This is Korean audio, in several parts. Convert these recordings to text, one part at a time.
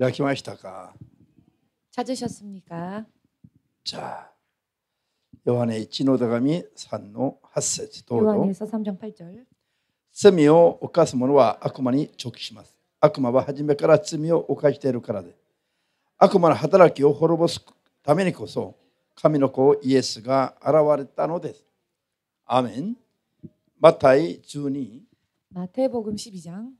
開きましたか찾으셨습니까자요한의1の手紙3-8절도요한일서3장8절罪を犯す者は悪魔に直帰します。悪魔は初めから罪を犯しているからで。悪魔の働きを滅ぼすためにこそ、神の子イエスが現れたのです。アメン。マタイ12。マテ복음12장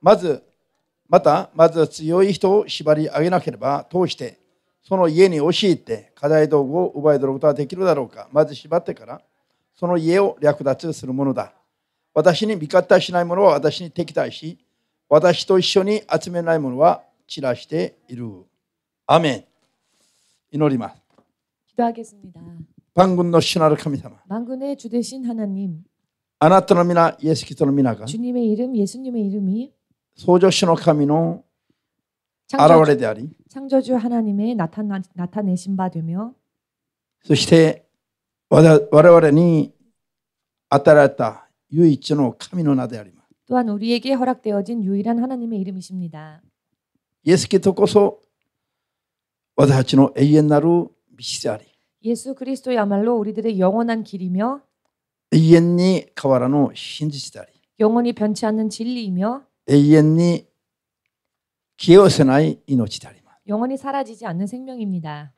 まず、また、まず強い人を縛り上げなければ通して、その家に押し入って課題道具を奪い取ることはできるだろうか。まず縛ってから、その家を略奪するものだ。私に味方しないものは私に敵対し、私と一緒に集めないものは散らしている。アメン。祈ります。기도하겠습니軍の主なる神様。万軍의주되신하나 님。 あなたの皆、イエス・キリストの皆が。主님의이 름、 예수님의이름이 소조신호 카미노 아라와레 데아리 창조주 하나님의 나타나, 나타내신 바 되며 そして我々に与えられた唯一の神の名であります 또한 우리에게 허락되어진 유일한 하나님의 이름이십니다. 예수께서 와다치노 에이엔나루 미시자리 예수 그리스도야말로 우리들의 영원한 길이며 에이엔니 카와라노 신지시다리 영원히 변치 않는 진리이며 永遠に消え失せない命であります。 영원히 사라지지 않는 생명입니다.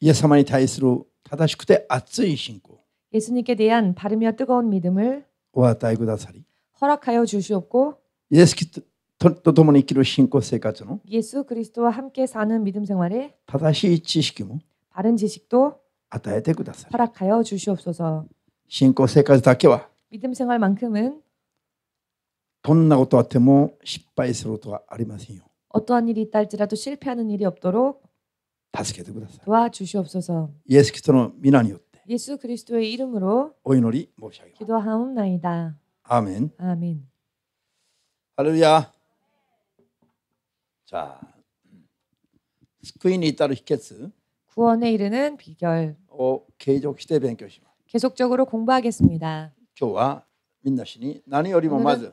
イエス様に対する正しくて熱い信仰 예수님께 대한 바르며 뜨거운 믿음을 を与えくださり、 허락하여 주시옵고 イエスキリストと共に生きる信仰生活の 예수 그리스도와 함께 사는 믿음 생활에 正しい知識も 바른 지식도 与えてください。 허락하여 주시옵소서. 信仰生活だけは 믿음 생활만큼은 どんなことあっても失敗することはありませんよ。 어떠한 일이 있다 지라도 실패하는 일이 없도록 다스게 되고 다스. 도와주시옵소서. 예수 그리스도는 미나니었 예수 그리스도의 이름으로 오이놀이 모시하기. 기도하옵나이다. 아멘. 아멘. 할렐루야. 자, 스크인이 따로 히켓스. 구원에 이르는 비결. 오, 계속 시대 변경시. 계속적으로 공부하겠습니다. 교와 민나시니 나니 어리모 마즈.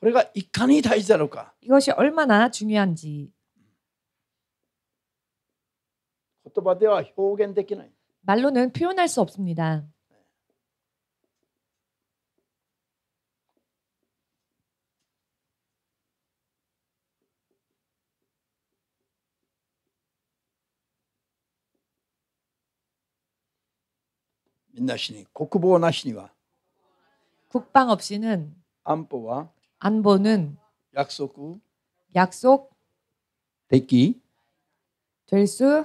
これが 이간이 다이자로까. 이것이 얼마나 중요한지. 고바데와표현できな 말로는 표현할 수 없습니다. 민나시니 국보なしには 국방 없이는 안보와 안보는 약속구 약속 대기 될수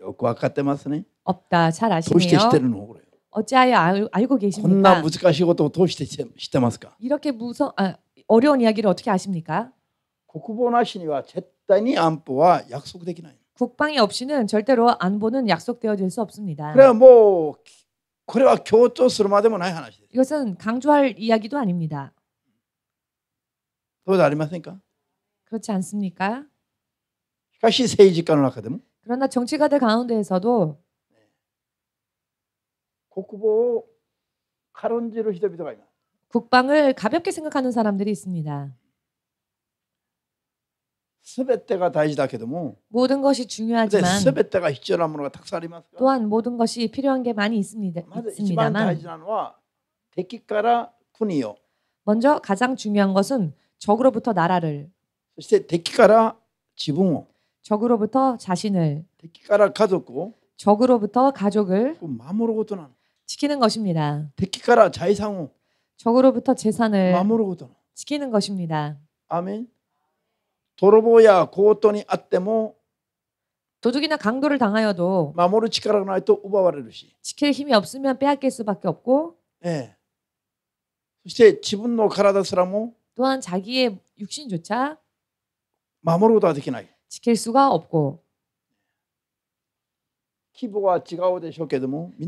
요과 같다마스네 없다 잘 아시네요. 뭐 어찌하여 알, 알고 계십니까? 이렇게 무서 아, 어려운 이야기를 어떻게 아십니까? 국보나시니와 절대히 안보와 약속되기나요. 국방이 없이는 절대로 안보는 약속되어질 수 없습니다. 그래 뭐 그래와 교조스러마되면 아이 하나씩. 이것은 강조할 이야기도 아닙니다. そうでありませ 그렇지 않습니까? しかし政治家の中でも 그러나 정치가들 가운데에서도 国防を軽んじる人々がいます。 국방을 가볍게 생각하는 사람들이 있습니다. すべてが大事だけども、 모든 것이 중요하지만 すべてが必要なものがたくさんあ 또한 모든 것이 필요한 게 많이 있습니다. 있습니다만 事なのは敵から国を 먼저 가장 중요한 것은 적으로부터 나라를 そして敵から自分を 적으로부터 자신을 敵か라가族고 적으로부터 가족을 守ることなの 그 지키는 것입니다. 敵から財産を 적으로부터 재산을 守ることなの 지키는 것입니다. アーメン泥棒や強盗にあって 도둑이나 강도를 당하여도 守る力がないと奪われるし、 지킬 힘이 없으면 빼앗길 수밖에 없고 ええ、そして自分の体すらも 예. 또한 자기의 육신조차 마음으로도 지키나이. 지킬 수가 없고.規模가 違うでしょうけどもみ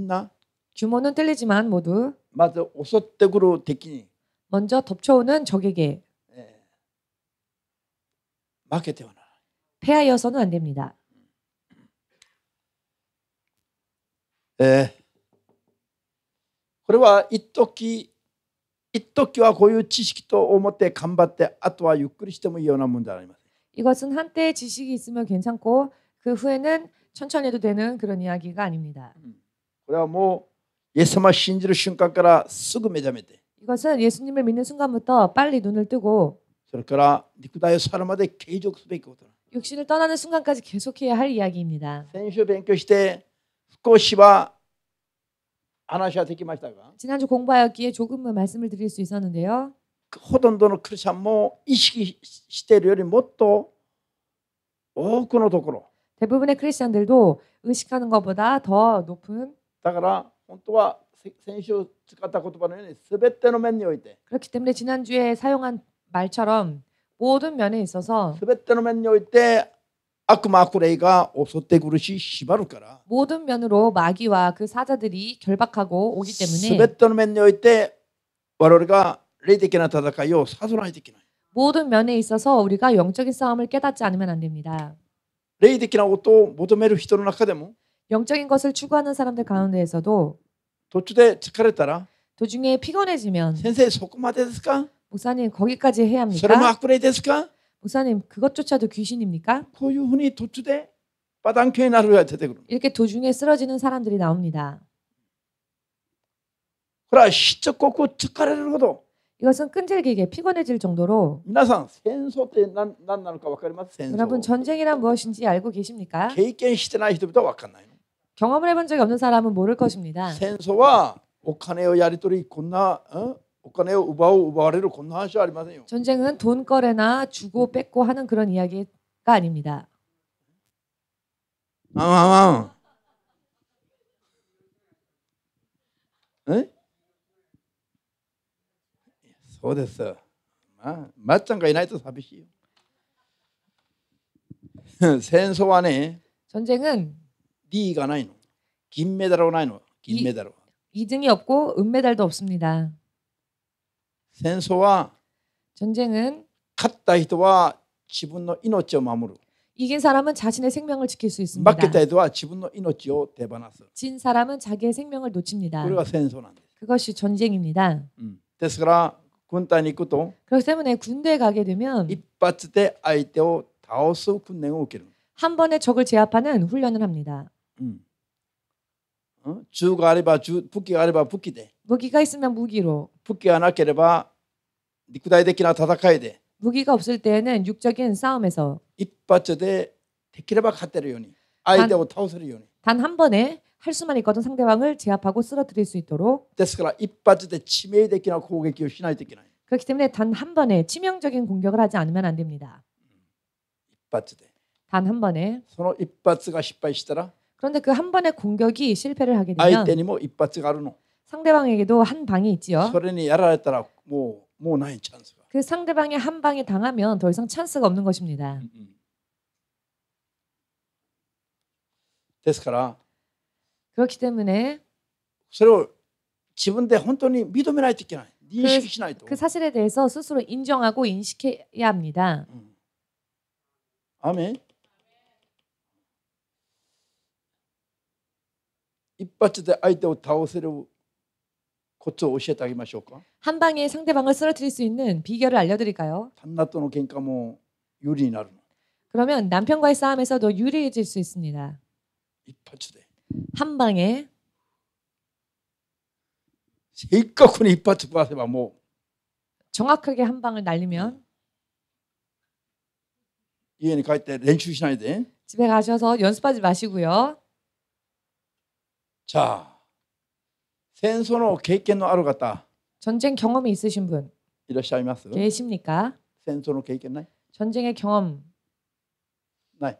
규모는 틀리지만 모두 맞아 오소떼구로 대끼니 먼저 덮쳐오는 적에게 맞게 예. 되어나 패하여서는 안 됩니다. 예. 그리고 이토끼 이끼와 고유 지식도 오모테 간바테 아토와 유쿠리시테모 뭐 이어나 문제 아닙니다. 이것은 한때 지식이 있으면 괜찮고 그 후에는 천천히 해도 되는 그런 이야기가 아닙니다. 음. 그래야 뭐 예수만 신지를 순간から 쓰고 매자매대. 이것은 예수님을 믿는 순간부터 빨리 눈을 뜨고 그러니까 니쿠다의 사람한테 계속 수백고더라. 육신을 떠나는 순간까지 계속해야 할 이야기입니다. 先週勉強して少しは 아나시아 듣기마시다가 지난주 공부하였기에 조금만 말씀을 드릴 수 있었는데요. 그 호돈도는 크리스모 뭐 이시기 시대를 못도 오크노 도크로 대부분의 크리스천들도 의식하는 것보다 더 높은 따라 온또와 센쇼 같다 고토바는 스베테노 면요이데 그렇기 때문에 지난주에 사용한 말처럼 모든 면에 있어서 스베테노 면요이데 아크마쿠레이가 옵소떼 그릇이 시바루까라. 모든 면으로 마귀와 그 사자들이 결박하고 오기 때문에 全ての面において我々が霊的な戦いを悟らないといけない. 모든 면에 있어서 우리가 영적인 싸움을 깨닫지 않으면 안 됩니다. 霊的なことを求める人の中でも 영적인 것을 추구하는 사람들 가운데에서도 途中で疲れたら 도중에 피곤해지면 선생님, そこまでで 목사님 거기까지 해야 합니까? それも悪霊ですか? 목사님 그것조차도 귀신입니까? 그 유혼이 도주대 바당케 나루야 대 그럼. 이렇게 도중에 쓰러지는 사람들이 나옵니다. 그라 시적 꽂고 척가래르고도 이것은 끈질기게 피곤해질 정도로 여러 센소 때난 나올까 와까리마 센소. 여러분 전쟁이란 무엇인지 알고 계십니까? 개인 시대나 히도부터 와칸나요. 경험을 해본 적이 없는 사람은 모를 것입니다. 센소와 오카네의 야리토리 있구나. 어? お金を奪う奪われるこんな話はありませんよ。 전쟁은 돈 거래나 주고 뺏고 하는 그런 이야기가 아닙니다. 아마마. 응? そうです。まあ、まっちゃんがいないと寂しいよ。戦争 안에 전쟁은 2位がないの。銀メダルはないの。銀メダルは。 2등이 없고 은메달도 없습니다. 戦소와 전쟁은 갔다 히도와 지분노 이노죠 마무르 이긴 사람은 자신의 생명을 지킬 수 있습니다. 맞겠다 히도와 지분노 이노죠 대바나스 진 사람은 자기의 생명을 놓칩니다. 우리가 센소난 그것이 전쟁입니다. 음. 그래서 군단이 있고도 그렇기 때문에 군대에 가게 되면 이빠츠 때 아이테오 다오스 군냉을 오기는 한 번에 적을 제압하는 훈련을 합니다. 음. 어? 주가 아리바 주 북기가 아리바 북기대 무기가 있으면 무기로 武器がなければ肉体的な戦いで 무기가 없을 때에는 육적인 싸움에서 一発でできれば勝てるように相手を倒せるように단한 번에 할 수만 있거든 상대방을 제압하고 쓰러뜨릴 수 있도록 ですから一発で致命的な攻撃をしないといけない 그렇기 때문에 단 한 번에 치명적인 공격을 하지 않으면 안 됩니다. 一発で단 음. 한 번에 その一発が失敗したら 그런데 그 한 번의 공격이 실패를 하게 되면 相手にも一発があるの 상대방에게도 한 방이 있지요. それにやられたらもうもうないチ그 뭐, 뭐 상대방의 한 방에 당하면 더 이상 찬스가 없는 것입니다. ですから 음, 음. 그렇기 때문에 それを自分で本当に認めないといけない認識しない 네 그, 그, 사실에 대해서 스스로 인정하고 인식해야 합니다. 음. 아멘. 一発で相手を倒せる 곧저 오이에 따기 마시올까? 한 방에 상대방을 쓰러뜨릴 수 있는 비결을 알려드릴까요? 단나또는 그까뭐 유리 나루. 그러면 남편과의 싸움에서 더 유리해질 수 있습니다. 이파츠대. 한 방에. 세이까쿠니 이파츠 빠세바 뭐. 정확하게 한 방을 날리면. 네. 이해는 갈때 렌슈시나야 돼. 집에 가셔서 연습하지 마시고요. 자. 戦争の 경험이 ある 같다. 전쟁 경험이 있으신 분. 이러시아이마스. 계십니까? 戦争の 경험 나이? 전쟁의 경험. 나이.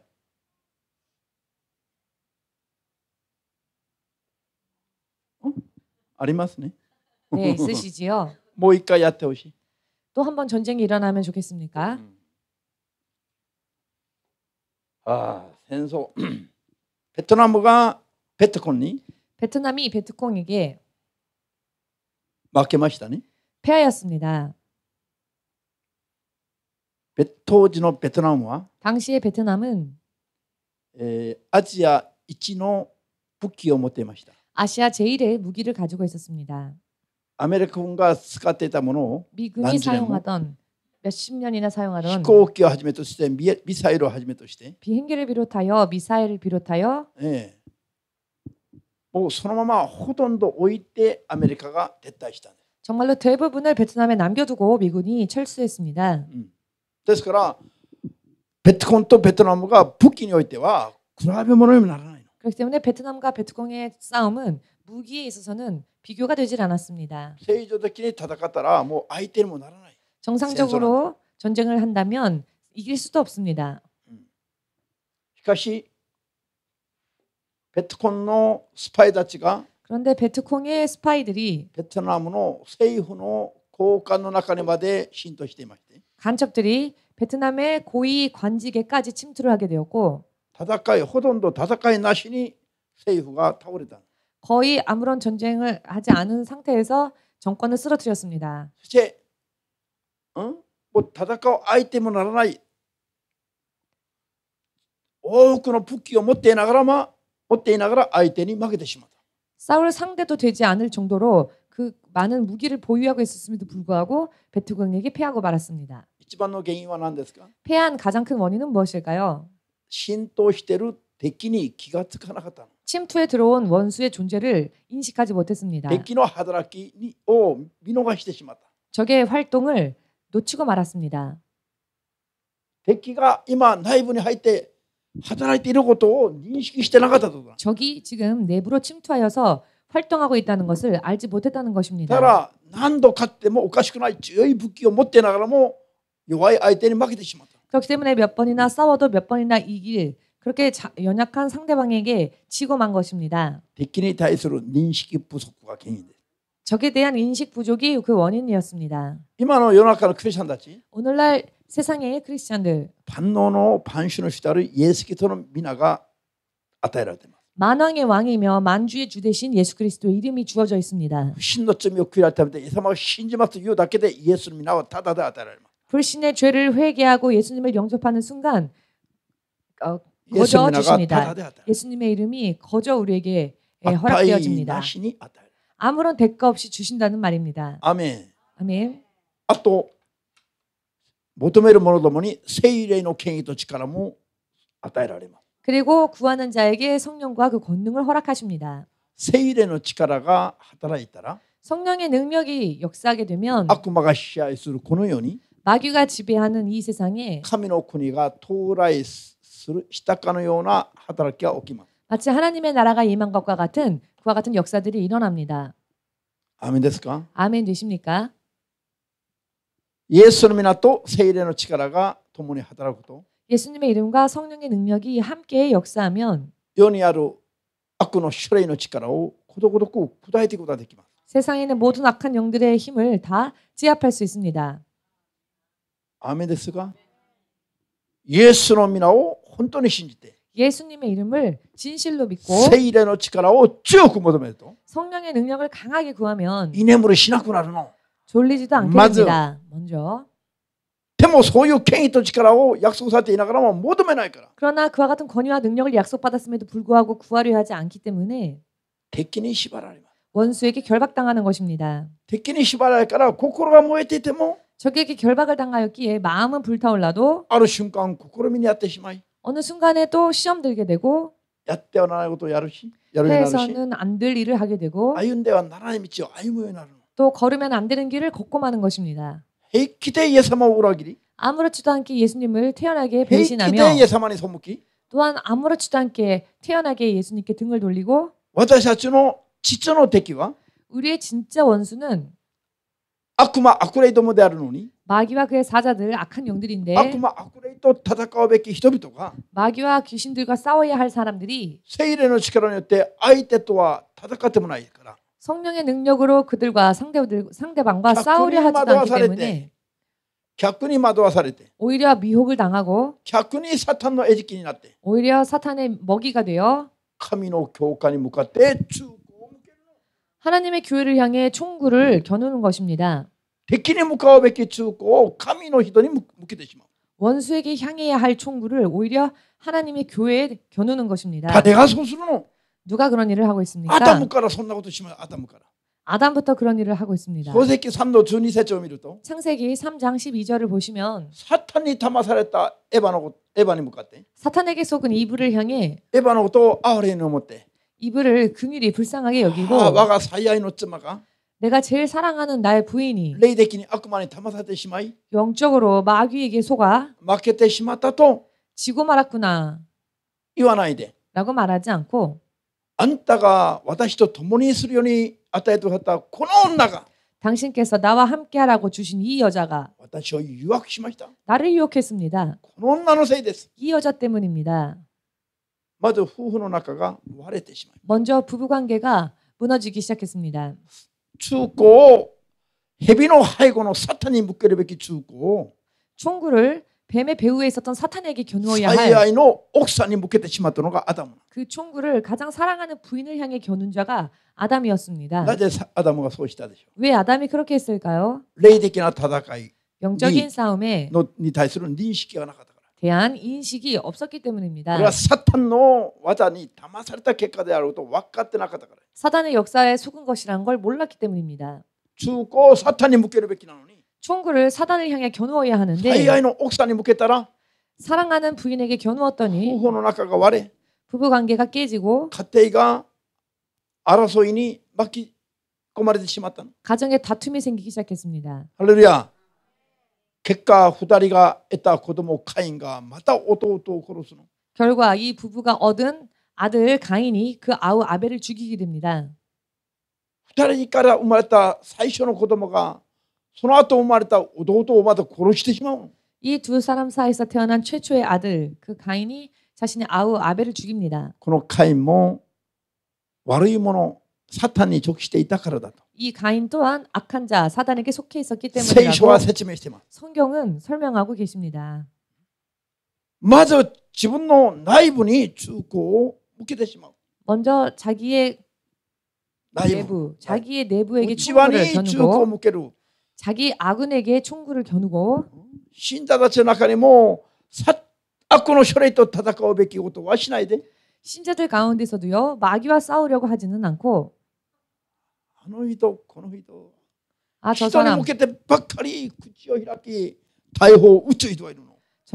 네. 어? 아리마스네. 네, 있으시지요. 뭐이까 야테오시. 또 한 번 전쟁이 일어나면 좋겠습니까? 아, 센소 베트남과 베트콩이 베트남이 베트콩에게 맞게 마시다니? 패하였습니다. 베토지노 베트남과 당시의 베트남은 에, 아시아 이치노 북기를 持っていました. 아시아 제1의 무기를 가지고 있었습니다. 아메리카군과 스카테타모노 미군이 사용하던 몇십 년이나 사용하던 비행기를 비롯하여 미사일을 비롯하여 예. そのままほとんど 어, 정말로 대부분을 베트남에 남겨두고 미군이 철수했습니다. ですからベトコンとベトナムが武器においては比べ物 음. 그렇기 때문에 베트남과 베트콩의 싸움은 무기에 있어서는 비교가 되질 않았습니다. 뭐 뭐 정상적으로 전쟁을 한다면 이길 수도 없습니다. しかし 음. 베트콘의 스파이たち가 그런데 베트콩의 스파이들이 베트남의 세후의 이 고관의 안에まで 신도していました. 간첩들이 베트남의 고위 관직에까지 침투를 하게 되었고 다다카이 호돈도 다다카이 나시니 세후가 이 타오르다. 거의 아무런 전쟁을 하지 않은 상태에서 정권을 쓰러뜨렸습니다. 실제 어? 뭐 다다카오 아이템은 알아나이. 오くの武북を持못て나가라마 싸울 상대도 되지 않을 정도로 그 많은 무기를 보유하고 있었음에도 불구하고 베투강에게 패하고 말았습니다. 패한 가장 큰 원인은 무엇일까요? 신토시대로 백기니 기가 특하나갔다. 침투에 들어온 원수의 존재를 인식하지 못했습니다. 백기노 하드라키니 오 민호가 시대시마다. 적의 활동을 놓치고 말았습니다. 백기가 이마 나이분이 할때 하다나이 때려고도 인식이 시대 나가다도 적이 지금 내부로 침투하여서 활동하고 있다는 것을 알지 못했다는 것입니다. 따라 난도 갔때뭐 오까시구나 저희 붙기요 못되 나가라면 요와의 뭐 아이들이 막히듯 심었다. 그렇기 때문에 몇 번이나 싸워도 몇 번이나 이길 그렇게 자, 연약한 상대방에게 지고 만 것입니다. 백기니 다이스로 인식이 부족과 개인들. 적에 대한 인식 부족이 그 원인이었습니다. 이만연합가 크리스천다지. 오늘날 세상의 크리스천들 반노노 반신을 시다를 예수 그리는 미나가 아타이라데 만왕의 왕이며 만주의 주 대신 예수 그리스도 이름이 주어져 있습니다. 신노점이 귀할때마다 예수마 신지마스 유다케데 예수님 나와 다다다 아타라 불신의 죄를 회개하고 예수님을 영접하는 순간 어, 거저 주십니다. 예수님의 이름이 거저 우리에게 예, 허락되어집니다. 아무런 대가 없이 주신다는 말입니다. 아멘. 아멘. 아또 求めるものともに聖霊の権威と力も与えられます。 그리고 구하는 자에게 성령과 그 권능을 허락하십니다. 세일의力가働い 있더 성령의 능력이 역사하게 되면 악마가 시하할 그 마귀가 지배하는 이 세상에 카미노쿠니가 도라이스를 시타카노요나 하다라키가 오키마. 마치 하나님의 나라가 임한 것과 같은 그와 같은 역사들이 일어납니다. 아멘 됐을까? 아멘 되십니까? 예수님의 나또 세일의 치가라가 도문에 하더라고도 예수님의 이름과 성령의 능력이 함께 역사하면 요니아루 악군의 슈레이의 치가라오 고도고도고 구다이디고다 되기만 세상에는 모든 악한 영들의 힘을 다 제압할 수 있습니다. 아멘 데스가 예수님이나오 혼돈의 신지대 예수님의 이름을 진실로 믿고 세일의 노치가라오 쭉 구모도메도 성령의 능력을 강하게 구하면 이내물의 신학구라르노 졸리지도 않게 맞아. 됩니다. 먼저. 대모 소유 캥이 또 지켜라고 약속사한테 이나가라면 모두 면할 거라. 그러나 그와 같은 권위와 능력을 약속받았음에도 불구하고 구하려 하지 않기 때문에 대끼니 시발하리 원수에게 결박당하는 것입니다. 대끼니 시발할 거라 고코로가 뭐했대 대모? 적에게 결박을 당하였기에 마음은 불타올라도 어느 순간 고코로미니 아떼시마이 어느 순간에 또 시험 들게 되고 야떼어나고 또 야르시 야르시 나르시 해서는안 될 일을 하게 되고 아윤대와 나라의 미치 아유모요 나르 또 걸으면 안 되는 길을 걷고 마는 것입니다. 헤이키데 예사마 오라기리. 아무렇지도 않게 예수님을 태연하게 배신하며 헤이키데 예사마니 손목기. 또한 아무렇지도 않게 태연하게 예수님께 등을 돌리고. 와자샤츠노 지짜노 데키와. 우리의 진짜 원수는 아마 아쿠레이도모 데아르노니. 마귀와 그의 사자들 악한 영들인데 아마 아쿠레이도 타다카오베키 히토비토가 마귀와 귀신들과 싸워야 할 사람들이 세일의 힘으로 아이테토와 타다카테모나이카라 성령의 능력으로 그들과 상대, 상대방과 싸우려 하지 않기 때문에 오히려 미혹을 당하고 오히려 사탄의 먹이가 되어 하나님의 교회를 향해 총구를 겨누는 것입니다. 원수에게 향해야 할 총구를 오히려 하나님의 교회에 겨누는 것입니다. 다 내가 소수로 누가 그런 일을 하고 있습니까? 아담부터 손나고도 심어 아담부터. 아담부터 그런 일을 하고 있습니다. 고세기 3도 준이 세점이로도 창세기 3장 12절을 보시면 사탄이 타마살했다 에반하고 에반이 못 갔대. 사탄에게 속은 이브를 향해 에반하고 또 아우레 넘었대. 이브를 금일이 불쌍하게 여기고 아, 와가 사이아이 놓츠마가 내가 제일 사랑하는 나의 부인이 레이데키니 아쿠마니 타마사테 시마이 영적으로 마귀에게 속아 마케테 시마타토 지고 말았구나 이와나이데 라고 말하지 않고 あんたが私と共にするように与えてくださったこの女が 당신께서 나와 함께하라고 주신 이 여자가 私を誘惑しました。 나를 유혹했습니다. この女のせいです。이 여자 때문입니다. まず夫婦の仲が割れてしまい 먼저 부부 관계가 무너지기 시작했습니다. 中古を蛇の背後のサタンに向けるべき中古を 총구를 뱀의 배후에 있었던 사탄에게 겨누어야 할. 옥사님 묶였 심었던가 아담. 그 총구를 가장 사랑하는 부인을 향해 겨눈 자가 아담이었습니다. 낮에 아담과 소시다데왜 아담이 그렇게 했을까요? 레이데키나 타다카이. 영적인 니, 싸움에 너니 다스로 인식이 나가다. 대한 인식이 없었기 때문입니다. 우가 사탄노 와자니 다마살다 객가대하고도 왁가뜨나가다 사단의 역사에 속은 것이란 걸 몰랐기 때문입니다. 죽고 사탄이 묶여를 뱉기나노니. 총구를 사단을 향해 겨누어야 하는데 아이아이 옥산이 묶겠라 사랑하는 부인에게 겨누었더니 후호는 아까가 와래 부부 관계가 깨지고 가테이가 알아서이니 막기 꼬마리듯이 맞다 가정에 다툼이 생기기 시작했습니다. 할렐루야. 객과 후다리가 했다 고도모 카인가 맞다 오도오도 고로스노. 결과 이 부부가 얻은 아들 가인이 그 아우 아벨을 죽이게 됩니다. 후다리니까라 우마했다 사이쇼노 고도모가 손아토 오마르타 오도토 오마도 고로시데시마. 이두 사람 사이에서 태어난 최초의 아들 그 가인이 자신의 아우 아벨을 죽입니다. 그노 가인모 뭐, 와르이모노 사탄이 적시돼 있다 카르다도. 이 가인 또한 악한 자 사단에게 속해 있었기 때문이라고 성경은 설명하고 계십니다. 마저 지분노 나이분이 죽고 묻게 되시마. 먼저 자기의 나이분. 내부 자기의 내부에게 충고를 그 겨고 자기 아군에게 총구를 겨누고 뭐 신자들 가운데서도요 마귀와 싸우려고 하지는 않고 아저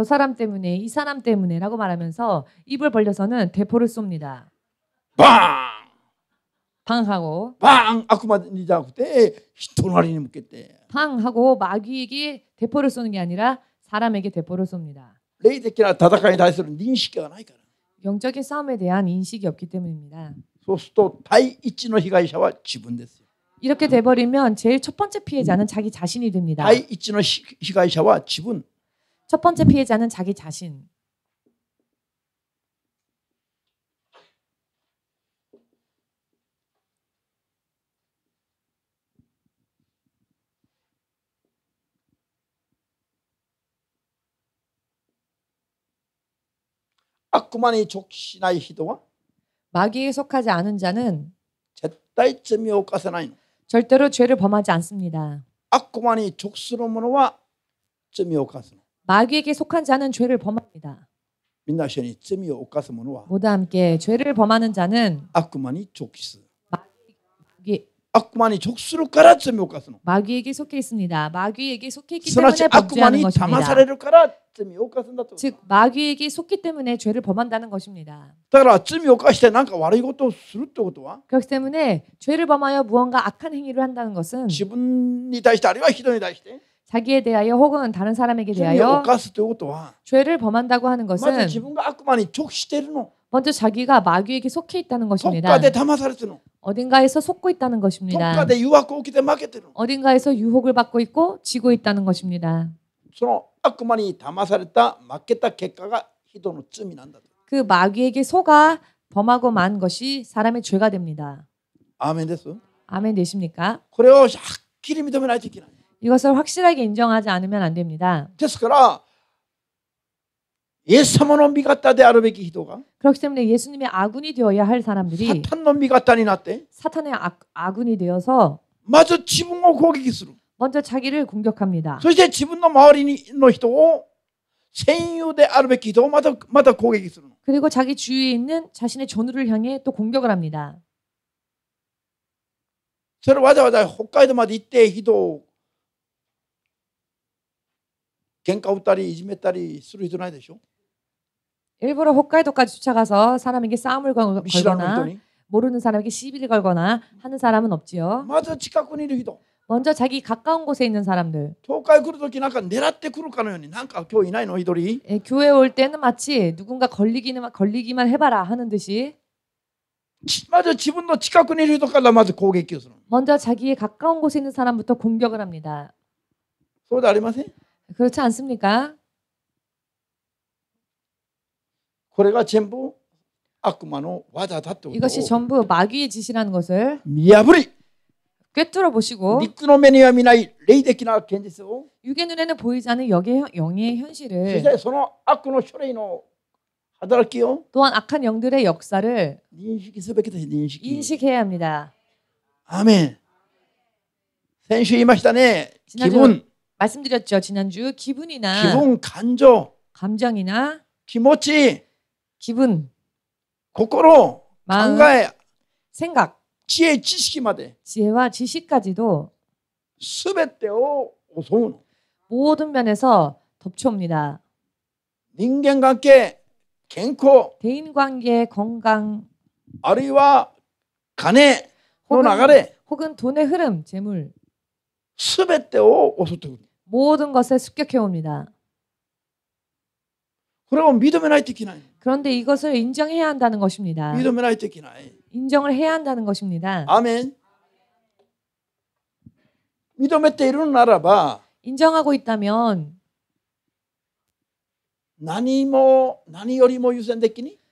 아, 사람 때문에 이 사람 때문에라고 말하면서 입을 벌려서는 대포를 쏩니다. 빵! 방하고 방 아쿠마니자 그때 도나리니 묻겠대. 방하고 마귀에게 대포를 쏘는 게 아니라 사람에게 대포를 쏩니다. 레이데키나 다다카니 다이스는 인식이 나니까. 영적인 싸움에 대한 인식이 없기 때문입니다. 소스도 다이 치노 히가이샤와 지분됐어요. 이렇게 돼버리면 제일 첫 번째 피해자는 자기 자신이 됩니다. 다이 치노 히가이샤와 지분. 첫 번째 피해자는 자기 자신. 悪魔に족신나이 히도와 마귀에 속하지 않은 자는 絶対罪を犯さない 절대로 죄를 범하지 않습니다. 악마니 족스러므로와 罪を犯す 마귀에게 속한 자는 죄를 범합니다. 민나시니 罪を犯す者は 모두 함께 죄를 범하는 자는 악마니 족스 악만이 족수를 깔았으며 가스노. 마귀에게 속해 있습니다. 마귀에게 속해 기 때문에 범죄하는 것입니다. 다마사레를 깔았으며 가스다. 즉 마귀에게 속기 때문에 죄를 범한다는 것입니다. 따라 쯤이 가시대 난가 와리 것도 쓸때 것도와. 그렇기 때문에 죄를 범하여 무언가 악한 행위를 한다는 것은 지분이 다시다 아니면 돈이 다시대. 자기에 대하여 혹은 다른 사람에게 대하여 죄를 범한다고 하는 것은 마분과 악만이 족시대는 먼저 자기가 마귀에게 속해 있다는 것입니다. 어딘가에서 속고 있다는 것입니다. 어딘가에서 유혹을 받고 있고 지고 있다는 것입니다. 그 마귀에게 속아 범하고 만 것이 사람의 죄가 됩니다. 아멘 됐어? 아멘 되십니까? 그래요. 확실히 믿으면 안되기 이것을 확실하게 인정하지 않으면 안 됩니다. 그래서 예사만 놈비 같다 대 아르베기 히도가. 그렇기 때문에 예수님의 아군이 되어야 할 사람들이 사탄 사탄의 아, 아군이 되어서 마저 지붕 고기 기스로. 먼저 자기를 공격합니다. そして自分の周りにの人を占有であるべき人をまたまた攻撃する 그리고 자기 주위에 있는 자신의 전우를 향해 또 공격을 합니다. 저를 와자와자 홋카이도마다 이때 히도 겐카우따리 이지메따리 쓰루 히도나이 되쇼. 일부러 홋카이도까지 쫓아가서 사람에게 싸움을 걸, 거나 모르는 사람에게 시비를 걸거나 하는 사람은 없지요. 맞아, 직각군이 기도. 먼저 자기 가까운 곳에 있는 사람들. 교회 그러니까 예, 교회 올 때는 마치 누군가 걸리기는 걸리기만 해봐라 하는 듯이. 맞아, 지분도 직각군이 기도까지 맞아 고개 끼어서. 먼저 자기의 가까운 곳에 있는 사람부터 공격을 합니다. 소다 리마세 그렇지 않습니까? これが 전부 悪魔の技だと 이것이 전부 마귀의 짓이라는 것을 見破り 꿰뚫어 보시고 肉の目には見ない霊的な現実を 육의 눈에는 보이지 않는 영의, 영의 현실을 そしてその悪の種類の働きを 또한 악한 영들의 역사를 認識すべきです認識 인식해야 합니다. 아멘. 先週言いました 지난주 기분, 말씀드렸죠. 지난주 기분이나 기분, 간조 감정이나 기모치, 기분, 心, 마음, 생각에 생각, 지혜, 지식까지, 지혜와 지식까지도 全てを오소운 모든 면에서 덮쳐옵니다. 인간 관계, 건강, 대인 관계, 건강, 아리와 간에 나가래. 혹은 돈의 흐름, 재물. 全てを 오소트. 모든 것에 습격해 옵니다. 그러면 믿음에 나이 특히나. 그런데 이것을 인정해야 한다는 것입니다. 인정을 해야 한다는 것입니다. 아멘. 믿음에 이르는 나라봐. 인정하고 있다면 何も何よりも優先的に 뭐, 뭐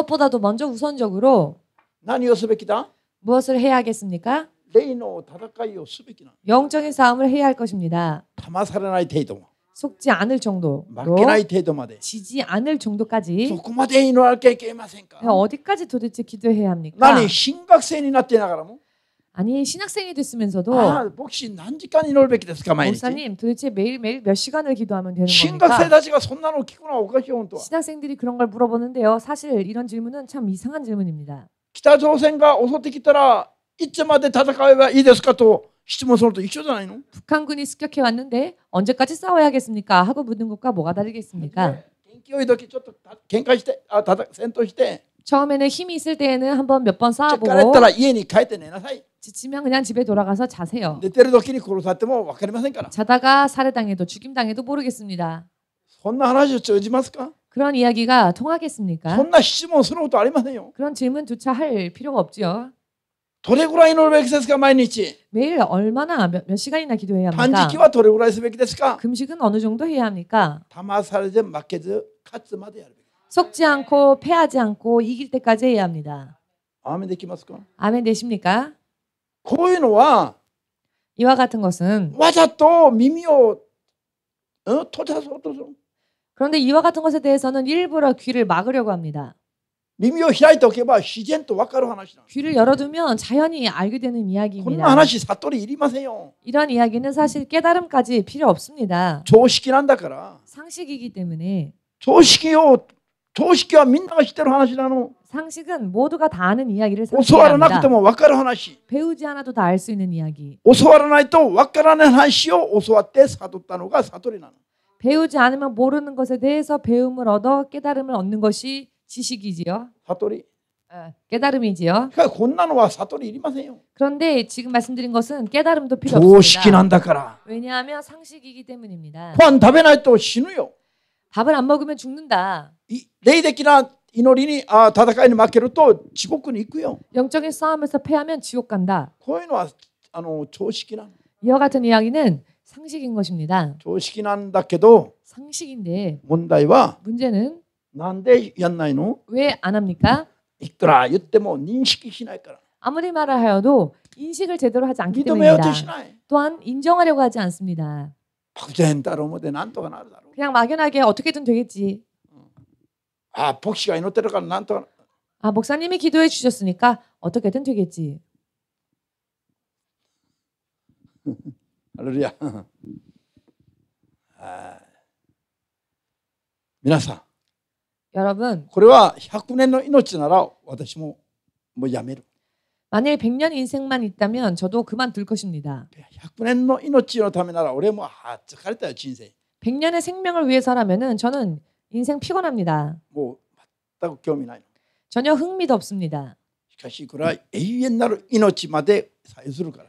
무엇보다도 먼저 우선적으로 何をすべきだ? 무엇을 해야 겠습니까 영적인 싸움을 해야 할 것입니다. 다마사라나이 데이도 속지 않을 정도로 지지 않을 정도까지 어디까지 도대체 기도해야 합니까? 아니 신학생이 됐으면서도 아, 혹시 난지간 이럴 뵙게 됐을까 말이사님 도대체 매일 매일 몇 시간을 기도하면 되는 겁니까? 신학생들이 그런 걸 물어보는데요. 사실 이런 질문은 참 이상한 질문입니다. 北朝鮮が襲ってきたらいつまで戦えばいいですかと 북한군이 습격해 왔는데 언제까지 싸워야겠습니까? 하고 묻는 것과 뭐가 다르겠습니까? 아, 아, 처음에는 힘이 있을 때에는 한번 몇 번 싸워보고 지치면 그냥 집에 돌아가서 자세요. 자다가 살해당해도 죽임당해도 모르겠습니다. 그런 이야기가 통하겠습니까? 그런 질문조차 할 필요가 없지요. ど 매일 얼마나 몇, 몇 시간이나 기도해야 합니까? 단지기와 레구라 해서 뵙기 ですか? 금식은 어느 정도 해야 합니까? 속지 않고 패하지 않고 이길 때까지 해야 합니다. 아멘 되십니까? 아멘 되십니까? 고인와 이와 같은 것은 와자또 미미오 어? 토자서 그런데 이와 같은 것에 대해서는 일부러 귀를 막으려고 합니다. 耳を 귀를 열어두면 자연히 알게 되는 이야기입니다. 話悟りい 이런 이야기는 사실 깨달음까지 필요 없습니다. 상식이기 때문에 상식은 모두가 다 아는 이야기를 상식합니다. 배우지 않아도 다 알 수 있는 이야기. 배우지 않으면 모르는 것에 대해서 배움을 얻어 깨달음을 얻는 것이 지식이지요. 사또리. 어, 깨달음이지요. 그러니까 곤란와 사또리 이리마세요. 그런데 지금 말씀드린 것은 깨달음도 필요 없습니다. 한다카라. 왜냐하면 상식이기 때문입니다. 포 답에나 또 신우요. 밥을 안 먹으면 죽는다. 이레이데나 이노린이 아 다다카이니 마케로 또지옥군 있고요. 영적인 싸움에서 패하면 지옥 간다. 코인와 아노 조식이나 이와 같은 이야기는 상식인 것입니다. 조식이난다케도 상식인데 문제와 문제는 なんでやんない 왜안 합니까? 읽더라. 이때 뭐 인식이 시나이까라. 아무리 말을 하여도 인식을 제대로 하지 않기 때문이다. 또한 인정하려고 하지 않습니다. 박자엔 따로모데 난또가 나르다로. 그냥 막연하게 어떻게든 되겠지. 어. 아 복시가 이노 때려가 난또 아 목사님이 기도해 주셨으니까 어떻게든 되겠지. 할렐루야. 아, 미나사. 여러분, これは1 0 0年の命なら私もやめる 만일 100년 인생만 있다면 저도 그만둘 것입니다. 1 0 0년의 생명을 위해서라면 저는 인생 피곤합니다. 뭐, 전혀 흥미도 없습니다.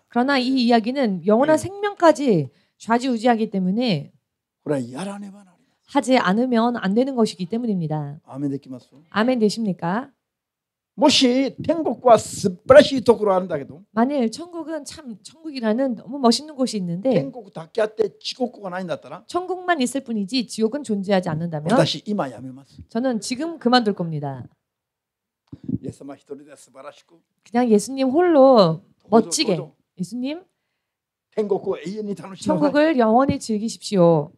그러나이 이야기는 영원한 네. 생명까지 좌지우지하기 때문에 그래 야란 하지 않으면 안 되는 것이기 때문입니다. 아멘 되겠습 아멘 되십니까? 멋이 천국과 스프라시 도구로 한다 해도 만일 천국은 참 천국이라는 너무 멋있는 곳이 있는데 천국 닦기 때 지옥국은 아니다더라 천국만 있을 뿐이지 지옥은 존재하지 않는다면 다시 이마 야메마 저는 지금 그만둘 겁니다. 예수마 히토리데 스바라시고 그냥 예수님 홀로 멋지게 예수님 천국을 영원히 즐기십시오.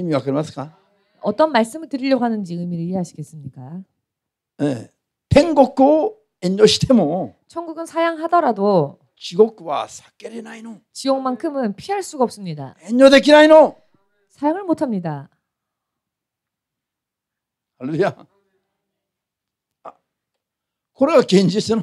意味わかりますか 어떤 말씀을 드리려고 하는지 의미를 이해하시겠습니까? 예. 천국을 인도しても 천국은 사양하더라도 地獄は避けれないの. 지옥만큼은 피할 수가 없습니다. 인도できないの. 사양을 못 합니다. 할렐루야. 아, 그래가 현실은.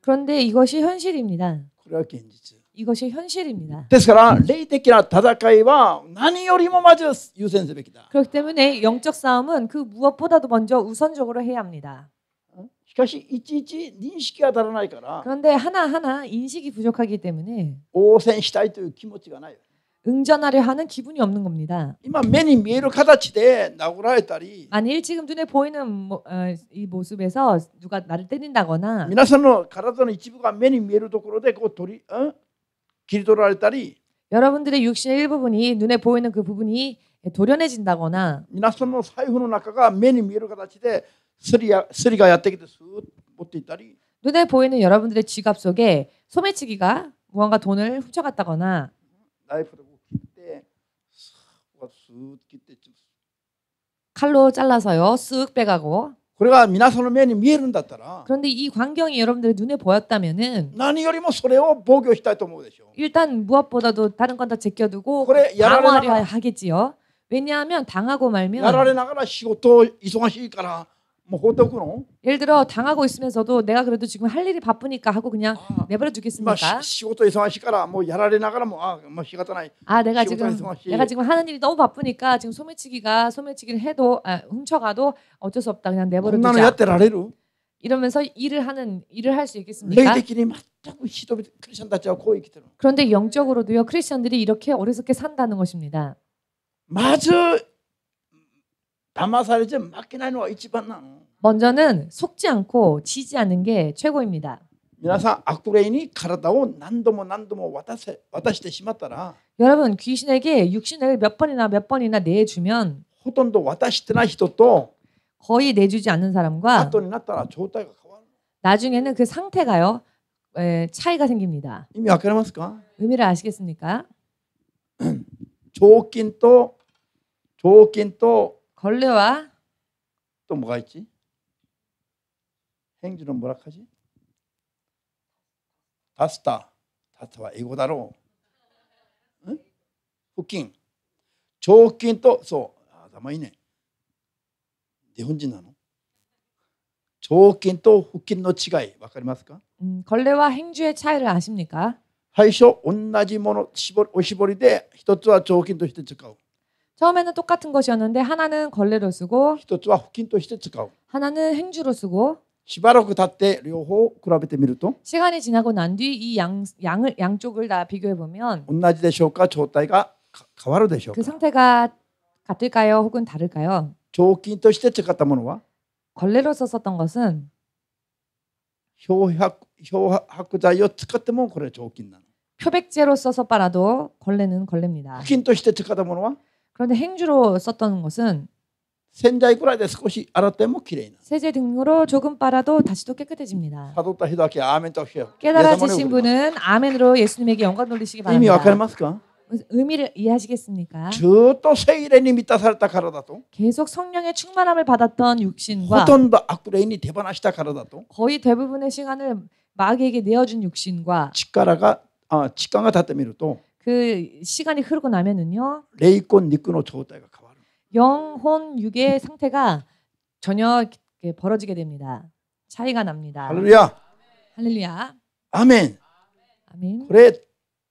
그런데 이것이 현실입니다. 그래가 현실. 이것이 현실입니다. ですから霊的な戦いは何よりもまず優先すべきだ. 그렇기 때문에 영적 싸움은 그 무엇보다도 먼저 우선적으로 해야 합니다. しかしいちいち認識が足らないから. 그런데 하나하나 인식이 부족하기 때문에 応戦したいという気持ちがない. 응전하려 하는 기분이 없는 겁니다. 만일 지금 눈에 보이는 모, 어, 이 모습에서 누가 나를 때린다거나 길도랄 딸이 여러분들의 육신의 일부분이 눈에 보이는 그 부분이 도련해진다거나 나스모 사이후는 아까가 매니 미로가다치데 쓰리야 쓰리가 야떼기도 못돼 있다리 눈에 보이는 여러분들의 지갑 속에 소매치기가 무언가 돈을 훔쳐갔다거나 나이프로 그때 칼로 잘라서요 쓱 빼가고 그러니까 미나소노면이 미에른다더라. 그런데 이 광경이 여러분들의 눈에 보였다면은 나니요리모 소레오 보교시다도 모르죠. 일단 무엇보다도 다른 건 다 제껴두고 그래, 방어하 하겠지요. 왜냐하면 당하고 말면 나라를 나가라 시고 또 이송하시니까라 뭐 예를 들어 당하고 있으면서도 내가 그래도 지금 할 일이 바쁘니까 하고 그냥 아, 내버려 두겠습니까? 아, 내가 지금 내가 지금 하는 일이 너무 바쁘니까 지금 소매치기가 소매치기를 해도 아, 훔쳐가도 어쩔 수 없다 그냥 내버려 두자. 이러면서 일을 하는 일을 할 수 있겠습니까? 그런데 영적으로도요 크리스천들이 이렇게 어리석게 산다는 것입니다. 맞아. 담아살이지 맡기나는 있지만 나 먼저는 속지 않고 지지 않는 게 최고입니다. 皆さん悪霊に体を何度も何度も渡せ渡してしまったら 여러분 귀신에게 육신을 몇 번이나 몇 번이나 내주면 ほとんど渡してない人と 거의 내주지 않는 사람과 나중에는 그 상태가요 에, 차이가 생깁니다. 의미 아까라마스까? 의미를 아시겠습니까? 조긴 또 조긴 또 걸레와 또 뭐가 있지? 행주는 뭐라 하지? 다스타, 다스와 이고다로. 응? 후킹. 조킹 또, 소. 아, 남아있네. 네 혼자 나노? 조킹 또 후킹 노치이 와카리마스까? 음, 걸레와 행주의 차이를 아십니까? 하이쇼 온나지 모노 시볼 오시볼이데 히토츠와 조킹 또 히토츠가오. 처음에는 똑같은 것이었는데 하나는 걸레로 쓰고 히토츠와 후킹 또 히토츠가오. 하나는 행주로 쓰고 しばらく経って両方比べてみると 시간이 지나고 난 뒤 이 양, 양을 양쪽을 다 비교해 보면 同じでしょうか状態が変わるでしょう그 か 상태가 같을까요? 혹은 다를까요? 彫金として使ったものは 걸레로서 썼던 것은 漂白漂白剤を使ってもこれは彫金なの 표백제로 써서 빨아도 걸레는 걸레입니다. 布巾として使ったものは 그런데 행주로 썼던 것은 洗剤くらいで少し洗ってもきれいな. 뭐 세제 등으로 조금 빨아도 다시 또 깨끗해집니다. 깨달아지신 분은 아멘으로 예수님에게 영광 돌리시기 바랍니다. 의미를 이해하시겠습니까? 계속 성령의 충만함을 받았던 육신과 거의 대부분의 시간을 마귀에게 내어준 육신과 치카라가 아 치카가 다때미로또 그 시간이 흐르고 나면은요 레이콘 니꾸노 저다가 영혼 육의 상태가 전혀 벌어지게 됩니다. 차이가 납니다. 할렐루야. 할렐루야. 아멘. 아멘. 그래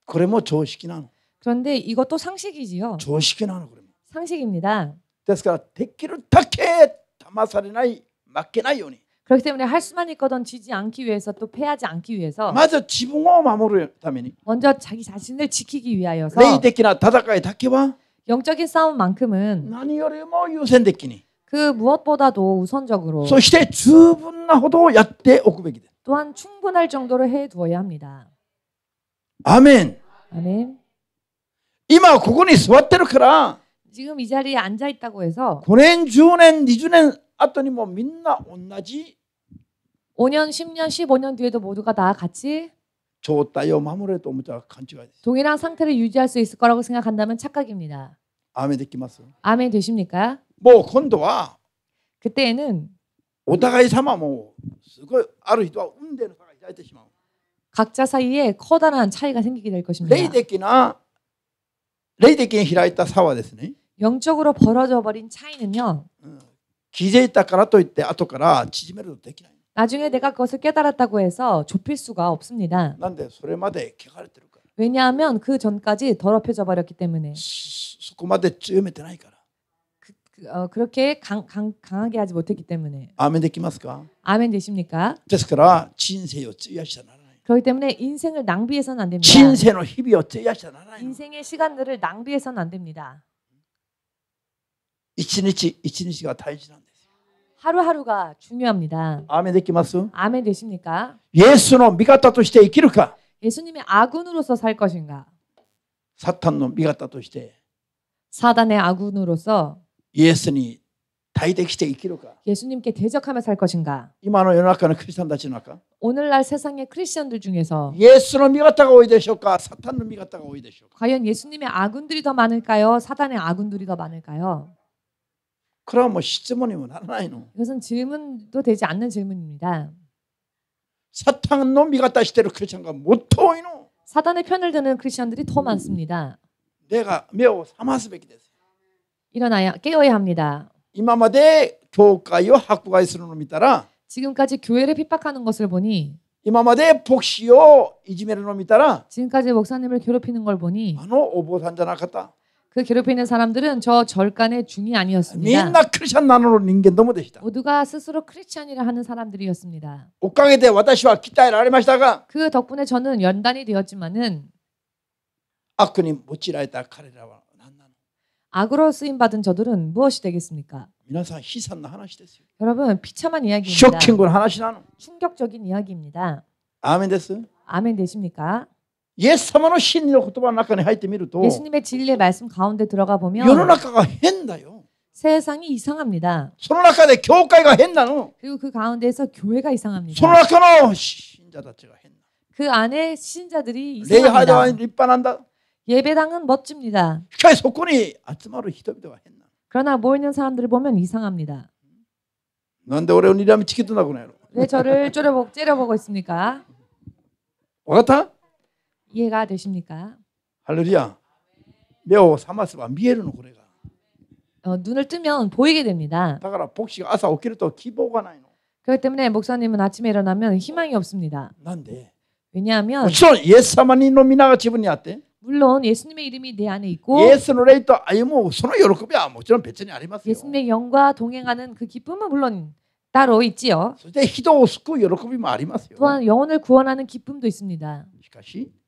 그래 뭐 조식이나. 그런데 이것도 상식이지요. 조식이나 그래. 뭐. 상식입니다. 그래서 대기를 탁해 담아살이나 맡기나 요니. 그렇기 때문에 할 수만 있거든 지지 않기 위해서 또 패하지 않기 위해서 맞아 지붕어 마모를 다면이 먼저 자기 자신을 지키기 위하여서 레이데키나 다다카에 다케와 영적인 싸움만큼은 그 무엇보다도 우선적으로 또한 충분할 정도로 해 두어야 합니다. アメ 아멘. 今ここに座ってるから 지금 이 자리에 앉아 있다고 해서 5年10年20年後にもみんな同じ 5년, 10년, 15년 뒤에도 모두가 다 같이 동일한 상태를 유지할 수 있을 거라고 생각한다면 착각입니다. 아멘 되겠습 아멘 되십니까? 뭐 건도와 그때에는 오다가이 삼아 뭐그 아루 히도와 운대는 사가 뭐. 각자 사이에 커다란 차이가 생기게 될 것입니다. 레이데키나 레이데키에 히라이타 사와 데스네. 영적으로 벌어져 버린 차이는요. 어, 기제있다からといってから縮めるとできない 나중에 내가 그것을 깨달았다고 해서 좁힐 수가 없습니다. 난데 소레마데 개갈때 왜냐하면 그 전까지 더럽혀져 버렸기 때문에. 소마데 쯤에 되나니까. 그, 그, 어, 그렇게 강, 강, 강하게 하지 못했기 때문에. 아멘 되십니까? 아멘 되십니까? 그래서 인생요 찌야시잖아. 그렇기 때문에 인생을 낭비해서는 안 됩니다. 인생의 힘이 어찌야시잖아. 인생의 시간들을 낭비해서는 안 됩니다. 1日1日が大事なんだ 하루하루가 중요합니다. 雨できます 아멘 되십니까? イエスの味方として生きる 예수님의 아군으로서 살 것인가? サタンの味方とし 사단의 아군으로서 イエスに対敵して生き 예수님께 대적하며 살 것인가? 今の世の中のクリスチャン 오늘날 세상의 크리스천들 중에서 イエスの味方が多いでしょうかサタンの味方が多いで 과연 예수님의 아군들이 더 많을까요? 사단의 아군들이 더 많을까요? 그럼 뭐 시즈모님은 하나이노. 이것은 질문도 되지 않는 질문입니다. 사탕은 놈이 같다 시대로 크리스천가 못토이노. 사단의 편을 드는 크리스천들이 더 많습니다. 내가 매우 사마스베기 됐어요. 일어나야 깨어야 합니다. 이마마대 교과여 학부가 있으는 놈이 따라 지금까지 교회를 핍박하는 것을 보니 이마마대 복시요 이지메르 놈이 따라 지금까지 목사님을 괴롭히는 걸 보니 아노 오보산자나 같다. 그 괴롭히는 사람들은 저 절간의 중이 아니었습니다. 민나 크리스천 나노로 닌겐 너무 되시다. 모두가 스스로 크리스천이라 하는 사람들이었습니다. 옥강에 대해 와다시와 기타에 아리마시다가 그 덕분에 저는 연단이 되었지만은 악군이 못지라이다 카레라와 난난. 악으로 쓰임 받은 저들은 무엇이 되겠습니까? 민나사 희산나 하나씩 됐어요. 여러분 비참한 이야기입니다. 쇼킹군 하나씩 나는. 충격적인 이야기입니다. 아멘 됐어요? 아멘 되십니까? イエ様の真理の言葉の中に入ってみると 예수님의 진리의 말씀 가운데 들어가 世の 보면 中が変だよ。 세상이 이상합니다. その中で教会が変なの。 그리고 그 가운데서 교회가 이상합니다. 中の信者たちが変な그 안에 신자들이 の礼拝 이상합니다. 派なんだ。 예배당은 멋집니다. しかしそこに集まる人々は変な 그러나 모이는 사람들을 보면 이상합니다. のなんで俺を睨みつけてんだこの野왜 저를 쪼려보, 째려보고 있습니까? わかっ 이해가 되십니까? 할렐루야. 매우 삼았으면 미에르는 고래가. 어, 눈을 뜨면 보이게 됩니다. 다가라 복식 아사 오키를 또 기보가 나요. 그렇기 때문에 목사님은 아침에 일어나면 희망이 없습니다. 난데. 왜냐하면 물론 예수만이 놈이나가 지분이 대 물론 예수님의 이름이 내 안에 있고 예수노레이터 아이모 소노 요로급이야 뭐처럼 배전이 아니마세요. 예수님의 영과 동행하는 그 기쁨은 물론 따로 있지요. 히도스쿠 요로급이 말이마세요. 또한 영혼을 구원하는 기쁨도 있습니다. 시카시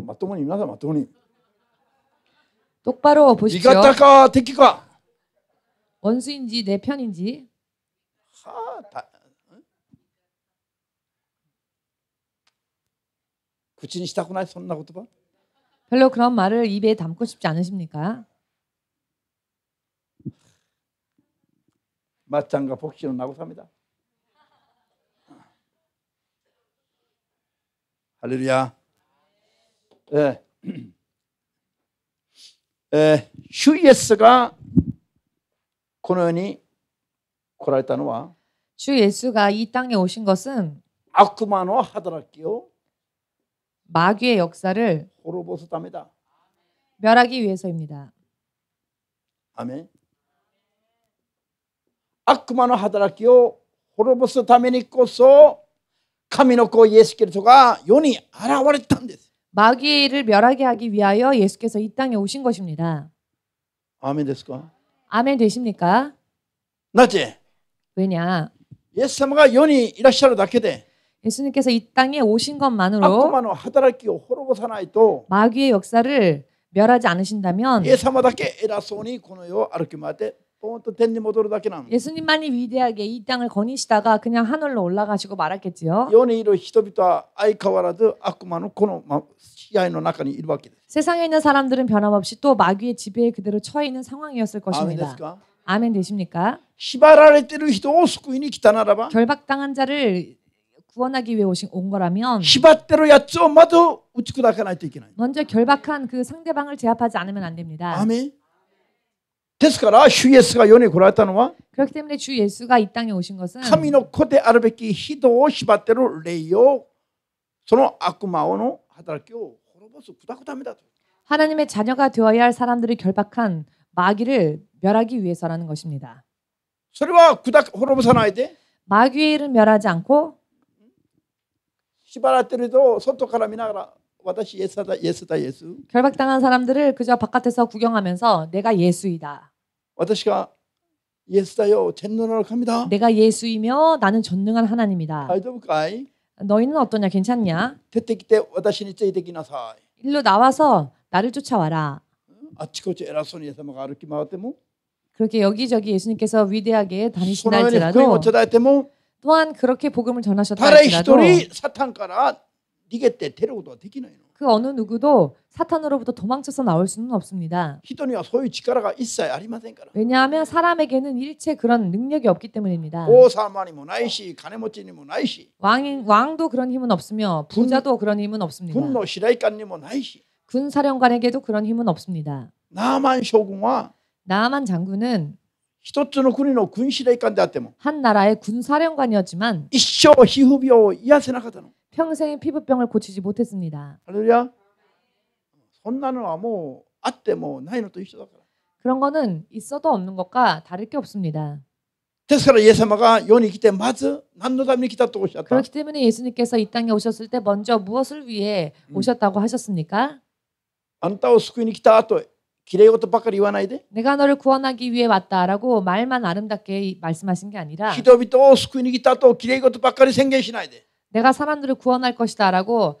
まともに입さ다まともに 어, 똑바로 보시죠 네가 딸까 택기까 원수인지 내 편인지. 하, 다, 응? 친이 시다구나 손나 것도 봐. 별로 그런 말을 입에 담고 싶지 않으십니까? 맞장과 복신은 나고 삽니다. 할렐루야. 예. 예. 슈예스가 고난이 고라다는 와. 주 예수가 이 땅에 오신 것은 아크마노 하더라기요. 마귀의 역사를 호로보스답니다. 멸하기 위해서입니다. 아멘. 아크마노 하더라기요. 호로보스다메니코소 카미노코 예수께서가 요니 現れたんです. 마귀를 멸하게 하기 위하여 예수께서 이 땅에 오신 것입니다. 아멘 됐을까? 아멘 되십니까? 나지. 왜냐? 예수님과 연이 이라시아로 닿게 돼. 예수님께서 이 땅에 오신 것만으로 마귀의 역사를 멸하지 않으신다면 예수님께 에라소니 코노요 아르키마테 예수님만이 위대하게 이 땅을 거니시다가 그냥 하늘로 올라가시고 말았겠지요. 세상에 있는 사람들은 변함없이 또 마귀의 지배에 그대로 처해 있는 상황이었을 아, 것입니다. 아멘 되십니까? 결박당한 자를 구원하기 위해 오신 온 거라면 먼저 결박한 그 상대방을 제압하지 않으면 안 됩니다. 아멘. ですから主イエスが世に来られたのは 그렇기 때문에 주 예수가 이 땅에 오신 것은 神の子であるべき人を縛っている霊をその悪魔の働きを滅ぼす砕くためだと。 하나님의 자녀가 되어야 할 사람들을 결박한 마귀를 멸하기 위해서라는 것입니다. それは砕滅ぼさないで 마귀의 일을 멸하지 않고 縛られている人を外から見ながら私イエスだイエスだイエス 결박당한 사람들을 그저 바깥에서 구경하면서 내가 예수이다. 私が 예수다요 전능한합니다. 내가 예수이며 나는 전능한 하나님이다. 아이더까이 너희는 어떠냐 괜찮냐? 됐기 때 다시니 째이되기나사. 일로 나와서 나를 쫓아와라. 아치코치 에라손에서 막 아르키 마왔모 그렇게 여기저기 예수님께서 위대하게 다니시나 지라도 또한 그렇게 복음을 전하셨다 할지라도 그 어느 누구도 사탄으로부터 도망쳐서 나올 수는 없습니다. 왜냐하면 사람에게는 일체 그런 능력이 없기 때문입니다. 왕도 그런 힘은 없으며 부자도 그런 힘은 없습니다. 군사령관에게도 그런 힘은 없습니다. ナーマン将나만 장군은 한 나라의 군사령관이었지만 평생의 피부병을 고치지 못했습니다. 할렐루야。 そんなのはもうあってもないのと 뭐, 그런 거는 있어도 없는 것과 다를 게 없습니다. ですからイエス様が世に来てまず何のために来たと 그렇기 때문에 예수님께서 이 땅에 오셨을 때 먼저 무엇을 위해 음. 오셨다고 하셨습니까? あんたを救いに来たときれい事ばかり言わないで 내가 너를 구원하기 위해 왔다라고 말만 아름답게 말씀하신 게 아니라 人々を救いに来たときれい事ばかり宣言しないで 내가 사람들을 구원할 것이다라고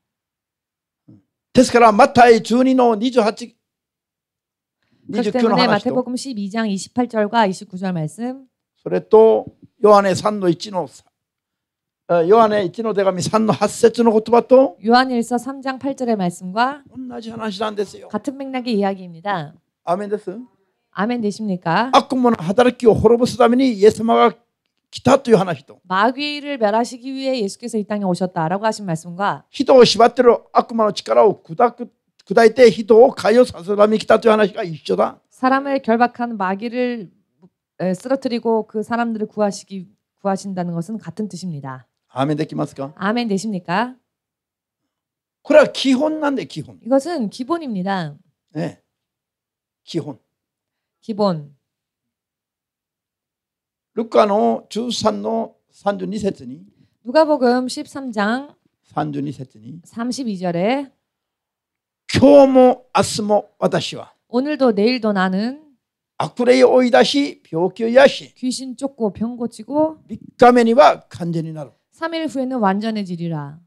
ですからマタイ12の28그 때문에 마태복음 12장 28절과 29절 말씀. それとヨハネ3の1のヨハネ1の手紙3の8節の言葉と 요한일서 3장 8절의 말씀과 같은 맥락의 이야기입니다. 아멘です. 아멘 되십니까? 악군문 하다르키오 호로보스 다미니 예수마가 기타 とい 하나人. 마귀를 멸하시기 위해 예수께서 이 땅에 오셨다라고 하신 말씀과 人を縛ってる悪魔の力を砕く砕いて人を解放させるために来たという話が一緒だ. 사람을 결박한 마귀를 쓰러뜨리고 그 사람들을 구하시기 구하신다는 것은 같은 뜻입니다. 아멘 되십니까? 아멘 되십니까? 그래 기본난데 기본. 이것은 기본입니다. 네. 기본. 기본. 루카노 주산노 산준이 셋더니 누가복음 13장 산준이 셋더니 32절에 교모 아스모 와다시와 오늘도 내일도 나는 아쿠레이 오이다시 벼기야시 귀신 쫓고 병 고치고 밑가면이와 간절히 나로 3일 후에는 완전해지리라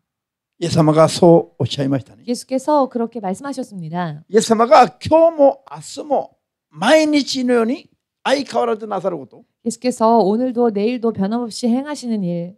예사마가 소 오차이마시다니 예수께서 그렇게 말씀하셨습니다 예사마가 교모 아스모 毎日のように相変わらずなさること 예수께서 오늘도 내일도 변함없이 행하시는 일.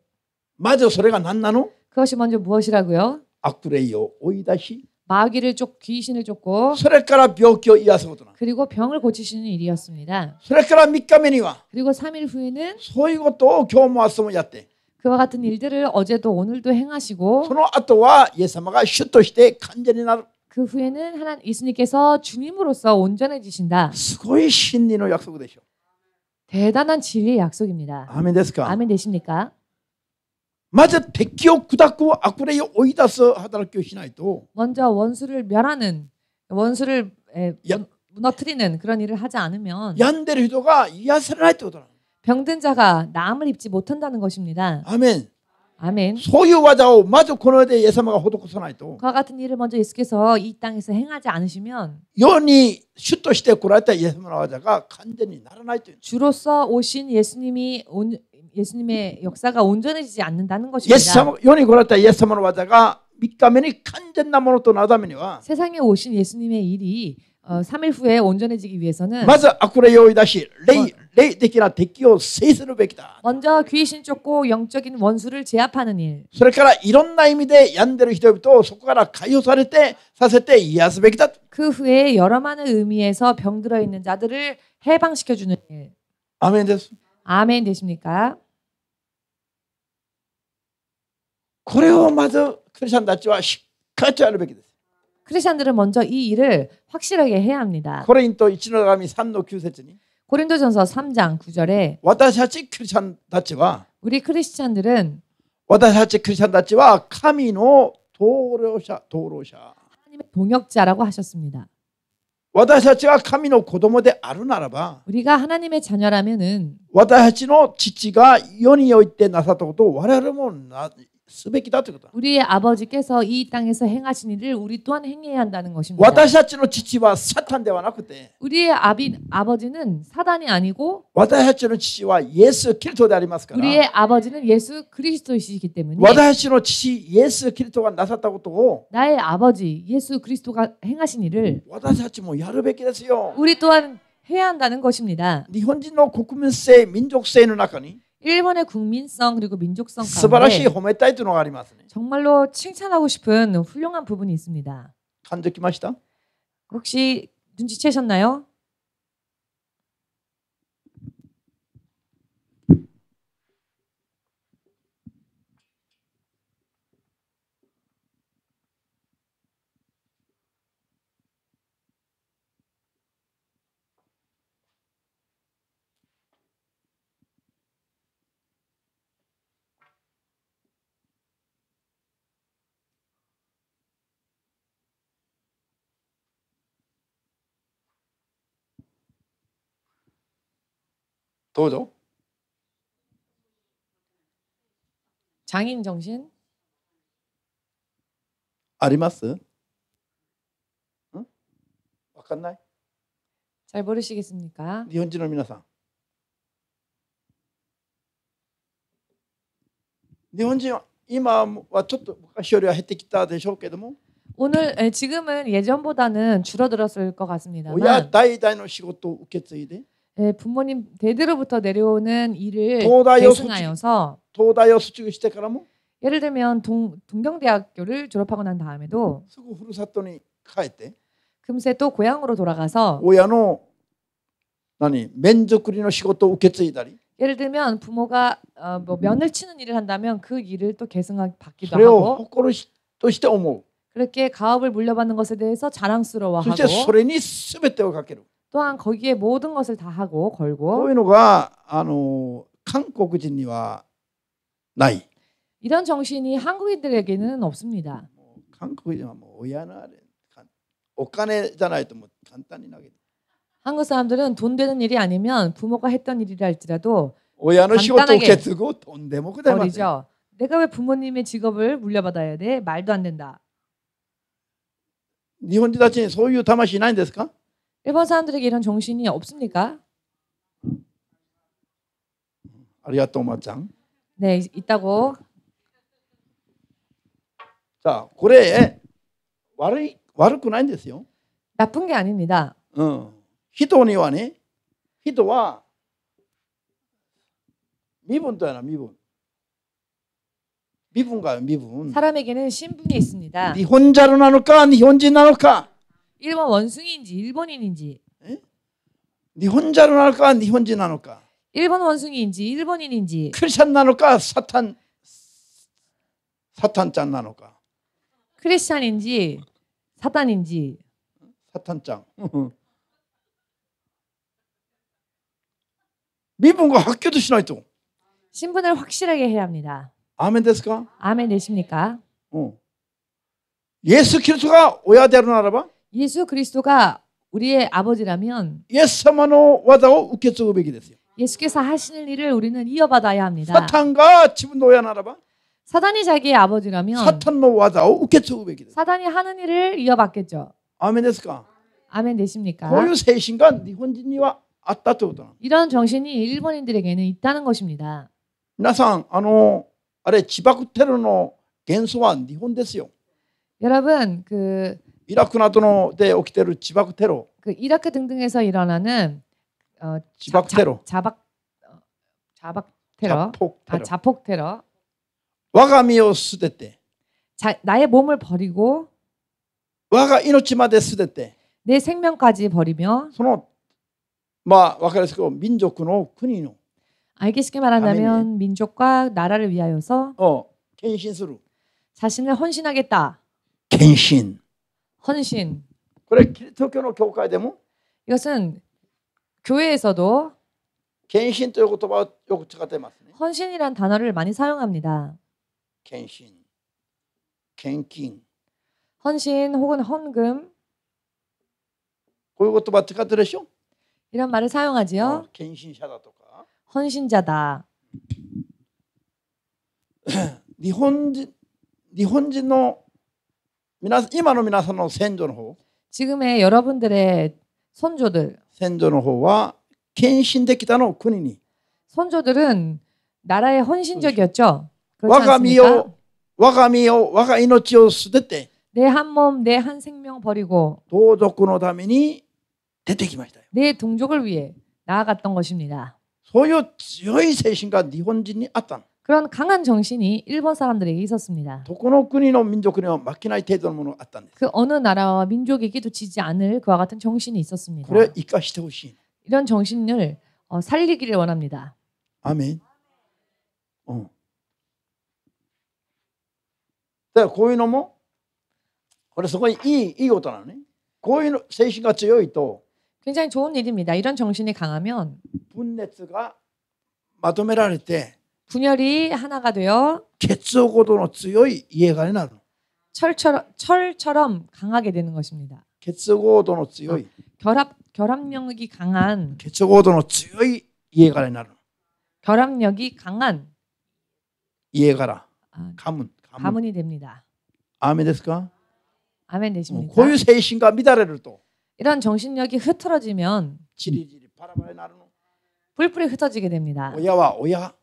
마저 소리가 났나노? 그것이 먼저 무엇이라고요? 악두레요 오이다시. 마귀를 쫓 귀신을 쫓고 소래까라 벽겨 이하서거든. 그리고 병을 고치시는 일이었습니다. 소래까라 밑가면이와. 그리고 3일 후에는 소이고 또 교모았으면 야때. 그와 같은 일들을 어제도 오늘도 행하시고 소 아토와 예사마가 슈토 시대 간절히 나. 그 후에는 하나님 예수님께서 주님으로서 온전해지신다. 스고이 신리의 약속 되죠. 대단한 진리의 약속입니다. 아멘 됐을까? 아멘 되십니까? 맞아 백기옥 구닥고 악구레이 오이다스 하다교 시나이도 먼저 원수를 멸하는 원수를 에, 예, 야, 무너뜨리는 그런 일을 하지 않으면 얀데르도가 이야스라이도더라. 병든 자가 남을 입지 못한다는 것입니다. 아멘. 아멘. 소유와 자오 마저 코너대 예사마가 호도코 사나이도. 그와 같은 일을 먼저 예수께서 이 땅에서 행하지 않으시면 연이 슈토 시대 고라타 예사마와 자가 간전히 날아나이도. 주로서 오신 예수님이 온, 예수님의 역사가 온전해지지 않는다는 것입니다. 예사마 연이 고라타 예사마와 자가 믿가면이 간전 나무로 또 나다면이와. 세상에 오신 예수님의 일이 어, 3일 후에 온전해지기 위해서는 まず悪霊を追い出し霊霊的な敵を制するべきだ。 먼저 귀신 쫓고 영적인 원수를 제압하는 일. それからいろんな意味で病んでる人々をそこから解放されてさせて癒すべきだ。그 후에 여러 많은 의미에서 병들어 있는 자들을 해방시켜 주는 일. アーメンです。 아멘 되십니까? これをまずクリスチャンたちはしっかりとやるべきです。 크리스천들은 먼저 이 일을 확실하게 해야 합니다. 고린도 이치노감이 3노 규세지니. 고린도전서 3장 9절에 와다샤치 크리스천 다치와 우리 크리스천들은 와다샤치 크리스천 다치와 카미노 도로샤 도로샤 하나님의 동역자라고 하셨습니다. 와다샤치가 카미노 고도모데 아루나라바 우리가 하나님의 자녀라면은 와다샤치노 지치가 연이어 있때 나사도도 와라르몬 우리의 아버지께서 이 땅에서 행하신 일을 우리 또한 행해야 한다는 것입니다. 우리의 아비, 아버지는 사단이 아니고 우리의 아버지는 예수 그리스도이시기 때문에 나의 아버지 예수 그리스도가 행하신 일을 뭐 우리 또한 해야 한다는 것입니다. 일본인의 국민세, 민족세의 中に 일본의 국민성 그리고 민족성 가운데 정말로 칭찬하고 싶은 훌륭한 부분이 있습니다. 혹시 눈치채셨나요? 도저. 장인 정신? 아리마스? 응? 와칸나이? 잘 모르시겠습니까? 니혼지노 미나상. 니혼지노 이마와 조금 쇼리와 했다 되셨겠지만 오늘 지금은 예전보다는 줄어들었을 것 같습니다. 야, 다이다이노 시고도 웃겠지 이제. 네, 부모님 대대로부터 내려오는 일을 계승하여서 도다여 수직을 시대까라모 예를 들면 동, 동경대학교를 졸업하고 난 다음에도 서구 후루사돈이 가했대. 금세 또 고향으로 돌아가서 오야노 나니 면접그리노 시고도 우겠지다리. 예를 들면 부모가 어, 뭐 면을 치는 일을 한다면 그 일을 또 계승하 받기도 하고. 그래요. 또 시대 오모. 그렇게 가업을 물려받는 것에 대해서 자랑스러워하고. 실제 소련이 스베테오 갖게로. 또한 거기에 모든 것을 다 하고 걸고 こういうのがあの韓国人にはない 이런 정신이 한국인들에게는 없습니다. 韓国人はもう親お金じゃないともう簡単に 뭐, 뭐, 뭐, 한국 사람들은 돈 되는 일이 아니면 부모가 했던 일이라 할지라도 親の仕事を受け継ぐ 내가 왜 부모님의 직업을 물려받아야 돼? 말도 안 된다. 日本人たちにそういう魂ないんですか 일본 사람들에게 이런 정신이 없습니까? 아리아또 마짱. 네, 있다고. 자, 고래 와르 와르고 나인데요. 나쁜 게 아닙니다. 어. 히토니와네. 히토와 미분도야, 미분. 미분가요, 미분. 사람에게는 신분이 있습니다. 네 혼자로 나눌까, 네 현지 나눌까? 일본 원숭이인지 일본인인지. 네 혼자로 나눌까? 네 혼자 나눌까? 일본 원숭이인지 일본인인지. 크리스천 나눌까? 사탄 사탄 짠 나눌까? 크리스천인지 사탄인지. 사탄 짱. 미분과 학교도 신화이도. 신분을 확실하게 해야 합니다. 아멘 됐을까? 아멘 되십니까? 어. 예수 그리스도가 오야대로 알아봐. 예수 그리스도가 우리의 아버지라면 예수만으로 와다고 웃겠죠 오백이 됐어요. 예수께서 하시는 일을 우리는 이어받아야 합니다. 사탄과 지분 노연 알아봐. 사단이 자기의 아버지라면 사탄만 와다고 웃겠죠 오백이 됐어요. 사단이 하는 일을 이어받겠죠. 아멘 됐을까? 아멘 되십니까? 고유 세신간 니혼진이와 네 아따토다. 이런 정신이 일본인들에게는 있다는 것입니다. 皆さんあのあれ自爆テロの元素は日本ですよ。 네 여러분 그 이라크 나도노で 오키테る 지방 테로그 이라크 등등에서 일어나는 어, 지방 테로 자박 어, 자박 테러. 자폭 테러. 아, 자폭 테러. 와가미오 스데테. 자, 나의 몸을 버리고 와가 이노치마데 스데테. 내 생명까지 버리며. 소노 마 와카레스코 민족노 군이노. 알기 쉽게 말한다면 민족과 나라를 위하여서 어, 켄신스루. 자신을 헌신하겠다. 켄신. 헌신. 그래 기독교는 교과에 되면 이것은 교회에서도 겐신 헌신이란 단어를 많이 사용합니다. 겐신, 겐킹. 헌신 혹은 헌금. 그것도 마찬가지래요? 이런 말을 사용하지요. 겐신자다 어, 똑같. 헌신자다. 일본 일본인 今の皆さんの先祖の方 지금의 여러분들의 선조들 先祖の方は献身できたの国に 선조들은 나라의 헌신적이었죠. 와가미요 와가미요 와가 이노치요 쓰데테 내한 몸, 내 한 생명 버리고 도족의 ために出てきました내 동족을 위해 나아갔던 것입니다. 소유 強い精神が日本人にあった 그런 강한 정신이 일본 사람들에게 있었습니다. 그 어느 나라와 민족에게도 지지 않을 그와 같은 정신이 있었습니다. 그래 이까시테 신 이런 정신을 어, 살리기를 원합니다. 아멘. 어. 자, 고인어모. 그래서 그건 이 이것도라네. 고인 정신이 강이 또 굉장히 좋은 일입니다. 이런 정신이 강하면 분내가 마토메라레테 분열이 하나가 되어 結合고도の強い家がになる 철처럼, 철처럼 강하게 되는 것입니다. 結合度の強い 어, 결합 결합력이 강한 結合度の強い家がになる 결합력이 강한 이해가라 아, 가문 가문 가문이 됩니다. 아멘 ですか 아멘 되십니까? 어, 고유 세신과 미달에를 또 이런 정신력이 흐트러지면 지리지리 바라바 나르는 불불이 흩어지게 됩니다. 오야와 오야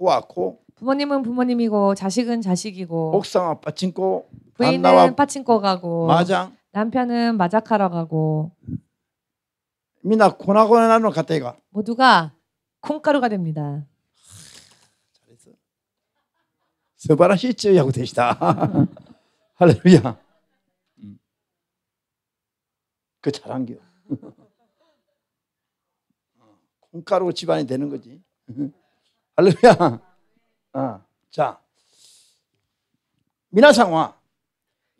호와코 부모님은 부모님이고 자식은 자식이고 옥상아 빠친코 부인은 빠친코 가고 마장 남편은 마작하러 가고 미나 코나코나는 나 가태가 모두가 콩가루가 됩니다. 잘했어. 스바라시 쯔야고 되시다. 할렐루야. 음. 그 잘한 겨. 어, 콩가루 집안이 되는 거지. 할렐루야. 어, 자, 미나상와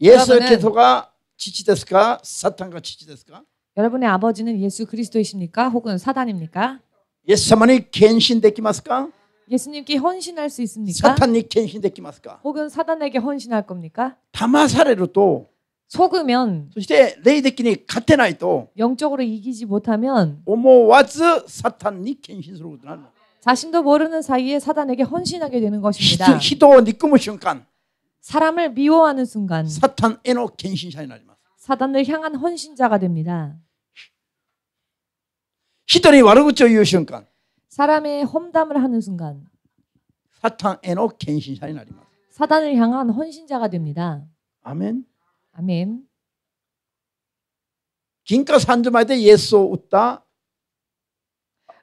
예수 기토가 지치됐을까 사탄과 지치됐을까 여러분의 아버지는 예수 그리스도이십니까? 혹은 사단입니까? 예수만이 겐신데키마스까? 예수님께 헌신할 수 있습니까? 사탄이 겐신데키마스까? 혹은 사단에게 헌신할 겁니까? 다마사레로도 속으면 そして霊的に勝てないと 영적으로 이기지 못하면 思わず사탄이献身することに 자신도 모르는 사이에 사단에게 헌신하게 되는 것입니다. 히도 니꾸무 순간. 사람을 미워하는 순간. 사탄 에노 겐신자이 나리마. 사단을 향한 헌신자가 됩니다. 히도니 와르구죠 이 순간. 사람의 험담을 하는 순간. 사탄 에노 겐신자이 나리마. 사단을 향한 헌신자가 됩니다. 아멘. 아멘. 긴가 산주마대 예수 웃다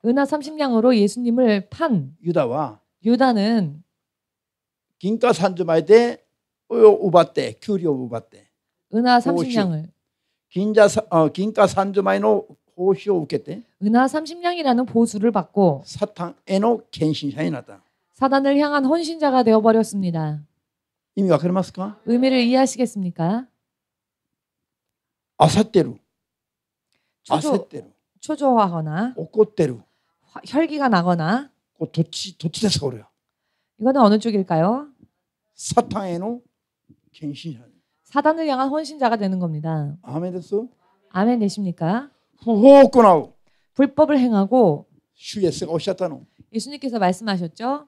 은하 30냥으로 예수님을 판 유다와 유다는 긴가 산주마이데 오바떼 큐리오 오바떼 은하 30냥을 긴자 어 긴가 산주마이노 보시오 겠대 은하 30냥이라는 보수를 받고 사탄에노 겐신샤이 나다. 사단을 향한 헌신자가 되어 버렸습니다. 의미와크레습니까 의미를 이해하시겠습니까? 아사떼루. 아사떼로 초조하거나 오꼬떼로 혈기가 나거나 그 도치 도치돼서 그래요. 이거는 어느 쪽일까요? 사탄에노 갱신자. 사단을 향한 헌신자가 되는 겁니다. 아멘 됐어? 아멘 되십니까? 후호꾸나우. 불법을 행하고 예스가 오셨다노. 예수님께서 말씀하셨죠?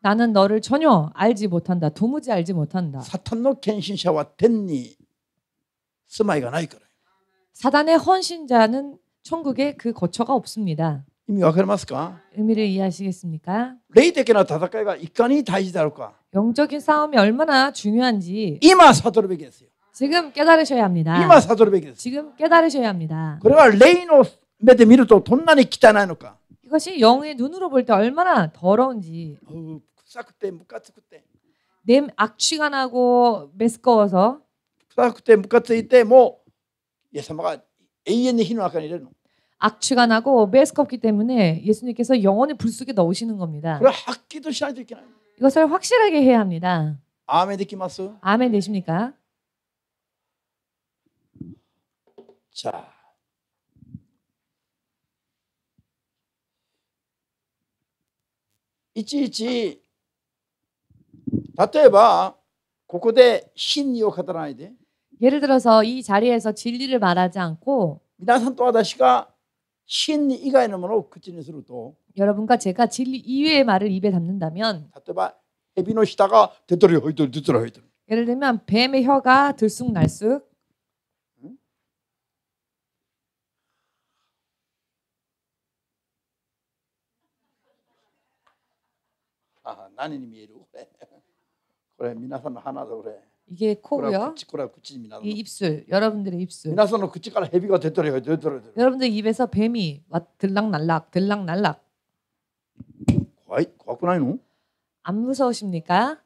나는 너를 전혀 알지 못한다. 도무지 알지 못한다. 사탄노 갱신자와 됐니? 스마이가 나이 거래. 사단의 헌신자는 천국에 그 거처가 없습니다. 意味わかりますか 의미를 이해하시겠습니까? 霊的な戦いがいかに大事であるか 영적인 싸움이 얼마나 중요한지 今悟るべきですよ 지금 깨달으셔야 합니다. 今悟るべきです 지금 깨달으셔야 합니다. これは霊の目で見るとどんなに汚いのか 이것이 영의 눈으로 볼 때 얼마나 더러운지 うー臭くてムカ내 악취가 나고 메스꺼워서 臭くてムカついてもうイエ 악취가 나고 매스껍기 때문에 예수님께서 영원히 불 속에 넣으시는 겁니다. 이것을 확실하게 해야 합니다. 아멘 되겠마스? 아멘 되십니까? 자. 이치이치 例えばここで真理語らないで 예를 들어서 이 자리에서 진리를 말하지 않고 그 여러분과 제가 진리 이외의 말을 입에 담는다면 예를 들면 뱀의 혀가 들쑥날쑥 아, 나는 이미 이러 그래. 그래, 미나선 하나도 그래. 이게 코고요. 이 입술, 여러분들의 입술. 나서는 구찌가라 헤비가 되더래요. 되더래요. 여러분들 입에서 뱀이 들락날락 들락날락. 과이 과구나이노? 안 무서우십니까?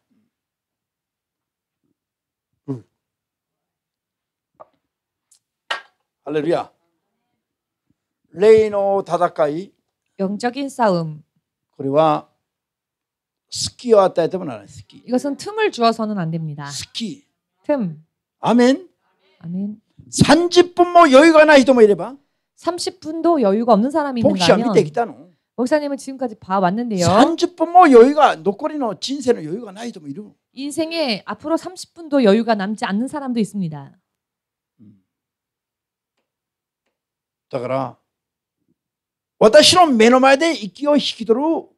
응. 할렐루야. 레이노 다다카이 영적인 싸움. 그리와 스키와 왔다 했다면 안 스키. 이것은 틈을 주어서는 안 됩니다. 스키. 틈. 아멘. 아멘. 산지뿐 뭐 여유가 나이도 뭐 이래 봐. 30분도 여유가 없는 사람이 있는가면 목사님은 지금까지 봐 왔는데요. 30분 뭐 여유가 노꼬리노 진세는 여유가 나이도 뭐이러 인생에 앞으로 30분도 여유가 남지 않는 사람도 있습니다. 음. だか私の目の前で息を引き取る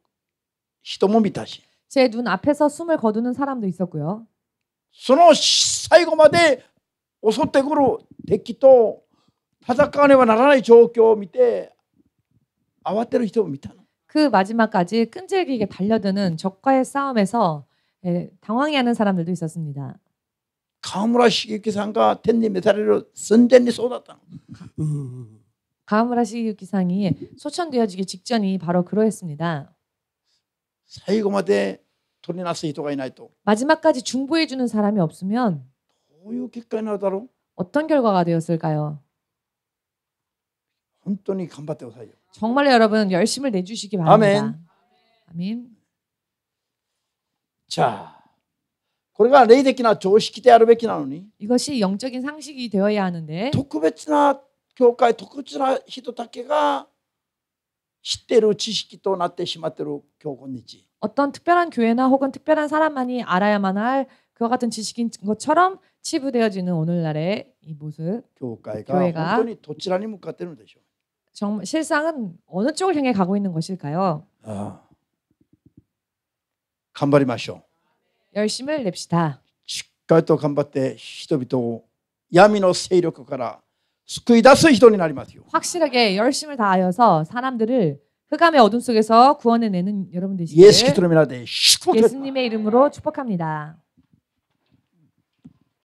人제눈 앞에서 숨을 거두는 사람도 있었고요. 그 마지막까지 끈질기게 달려드는 적과의 싸움에서 예, 당황해하는 사람들도 있었습니다. 가무라 시기상과 텐니 메사리를 선전이 쏟았다. 가무라 시기상이 소천되어지기 직전이 바로 그러했습니다. 最後まで取りなす人がいないと。 마지막까지 중보해 주는 사람이 없으면 どういう結果になるだろう 어떤 결과가 되었을까요? 本当に頑張ってくださいよ。 정말로 여러분 열심을 내주시기 바랍니다. 아멘. 아멘. じゃあ、これが霊的な常識であるべきなのに、 이것이 영적인 상식이 되어야 하는데 特別な教会、特別な人だけが 시대로 지식이 또 나때 심마대로 교훈이지. 어떤 특별한 교회나 혹은 특별한 사람만이 알아야만 할 그와 같은 지식인 것처럼 치부되어지는 오늘날의 이 모습. 교회가 교회가 도치라니 못갔다는 되죠. 정말 실상은 어느 쪽을 향해 가고 있는 것일까요? 아, 간발이 마셔. 열심을 냅시다. しっかりと頑張って人々を闇の勢力か救い出す人になりますよ。 확실하게 열심을 다하여서 사람들을 흑암의 어둠 속에서 구원해내는 여러분 되시길 예수 예수님의 이름으로 축복합니다.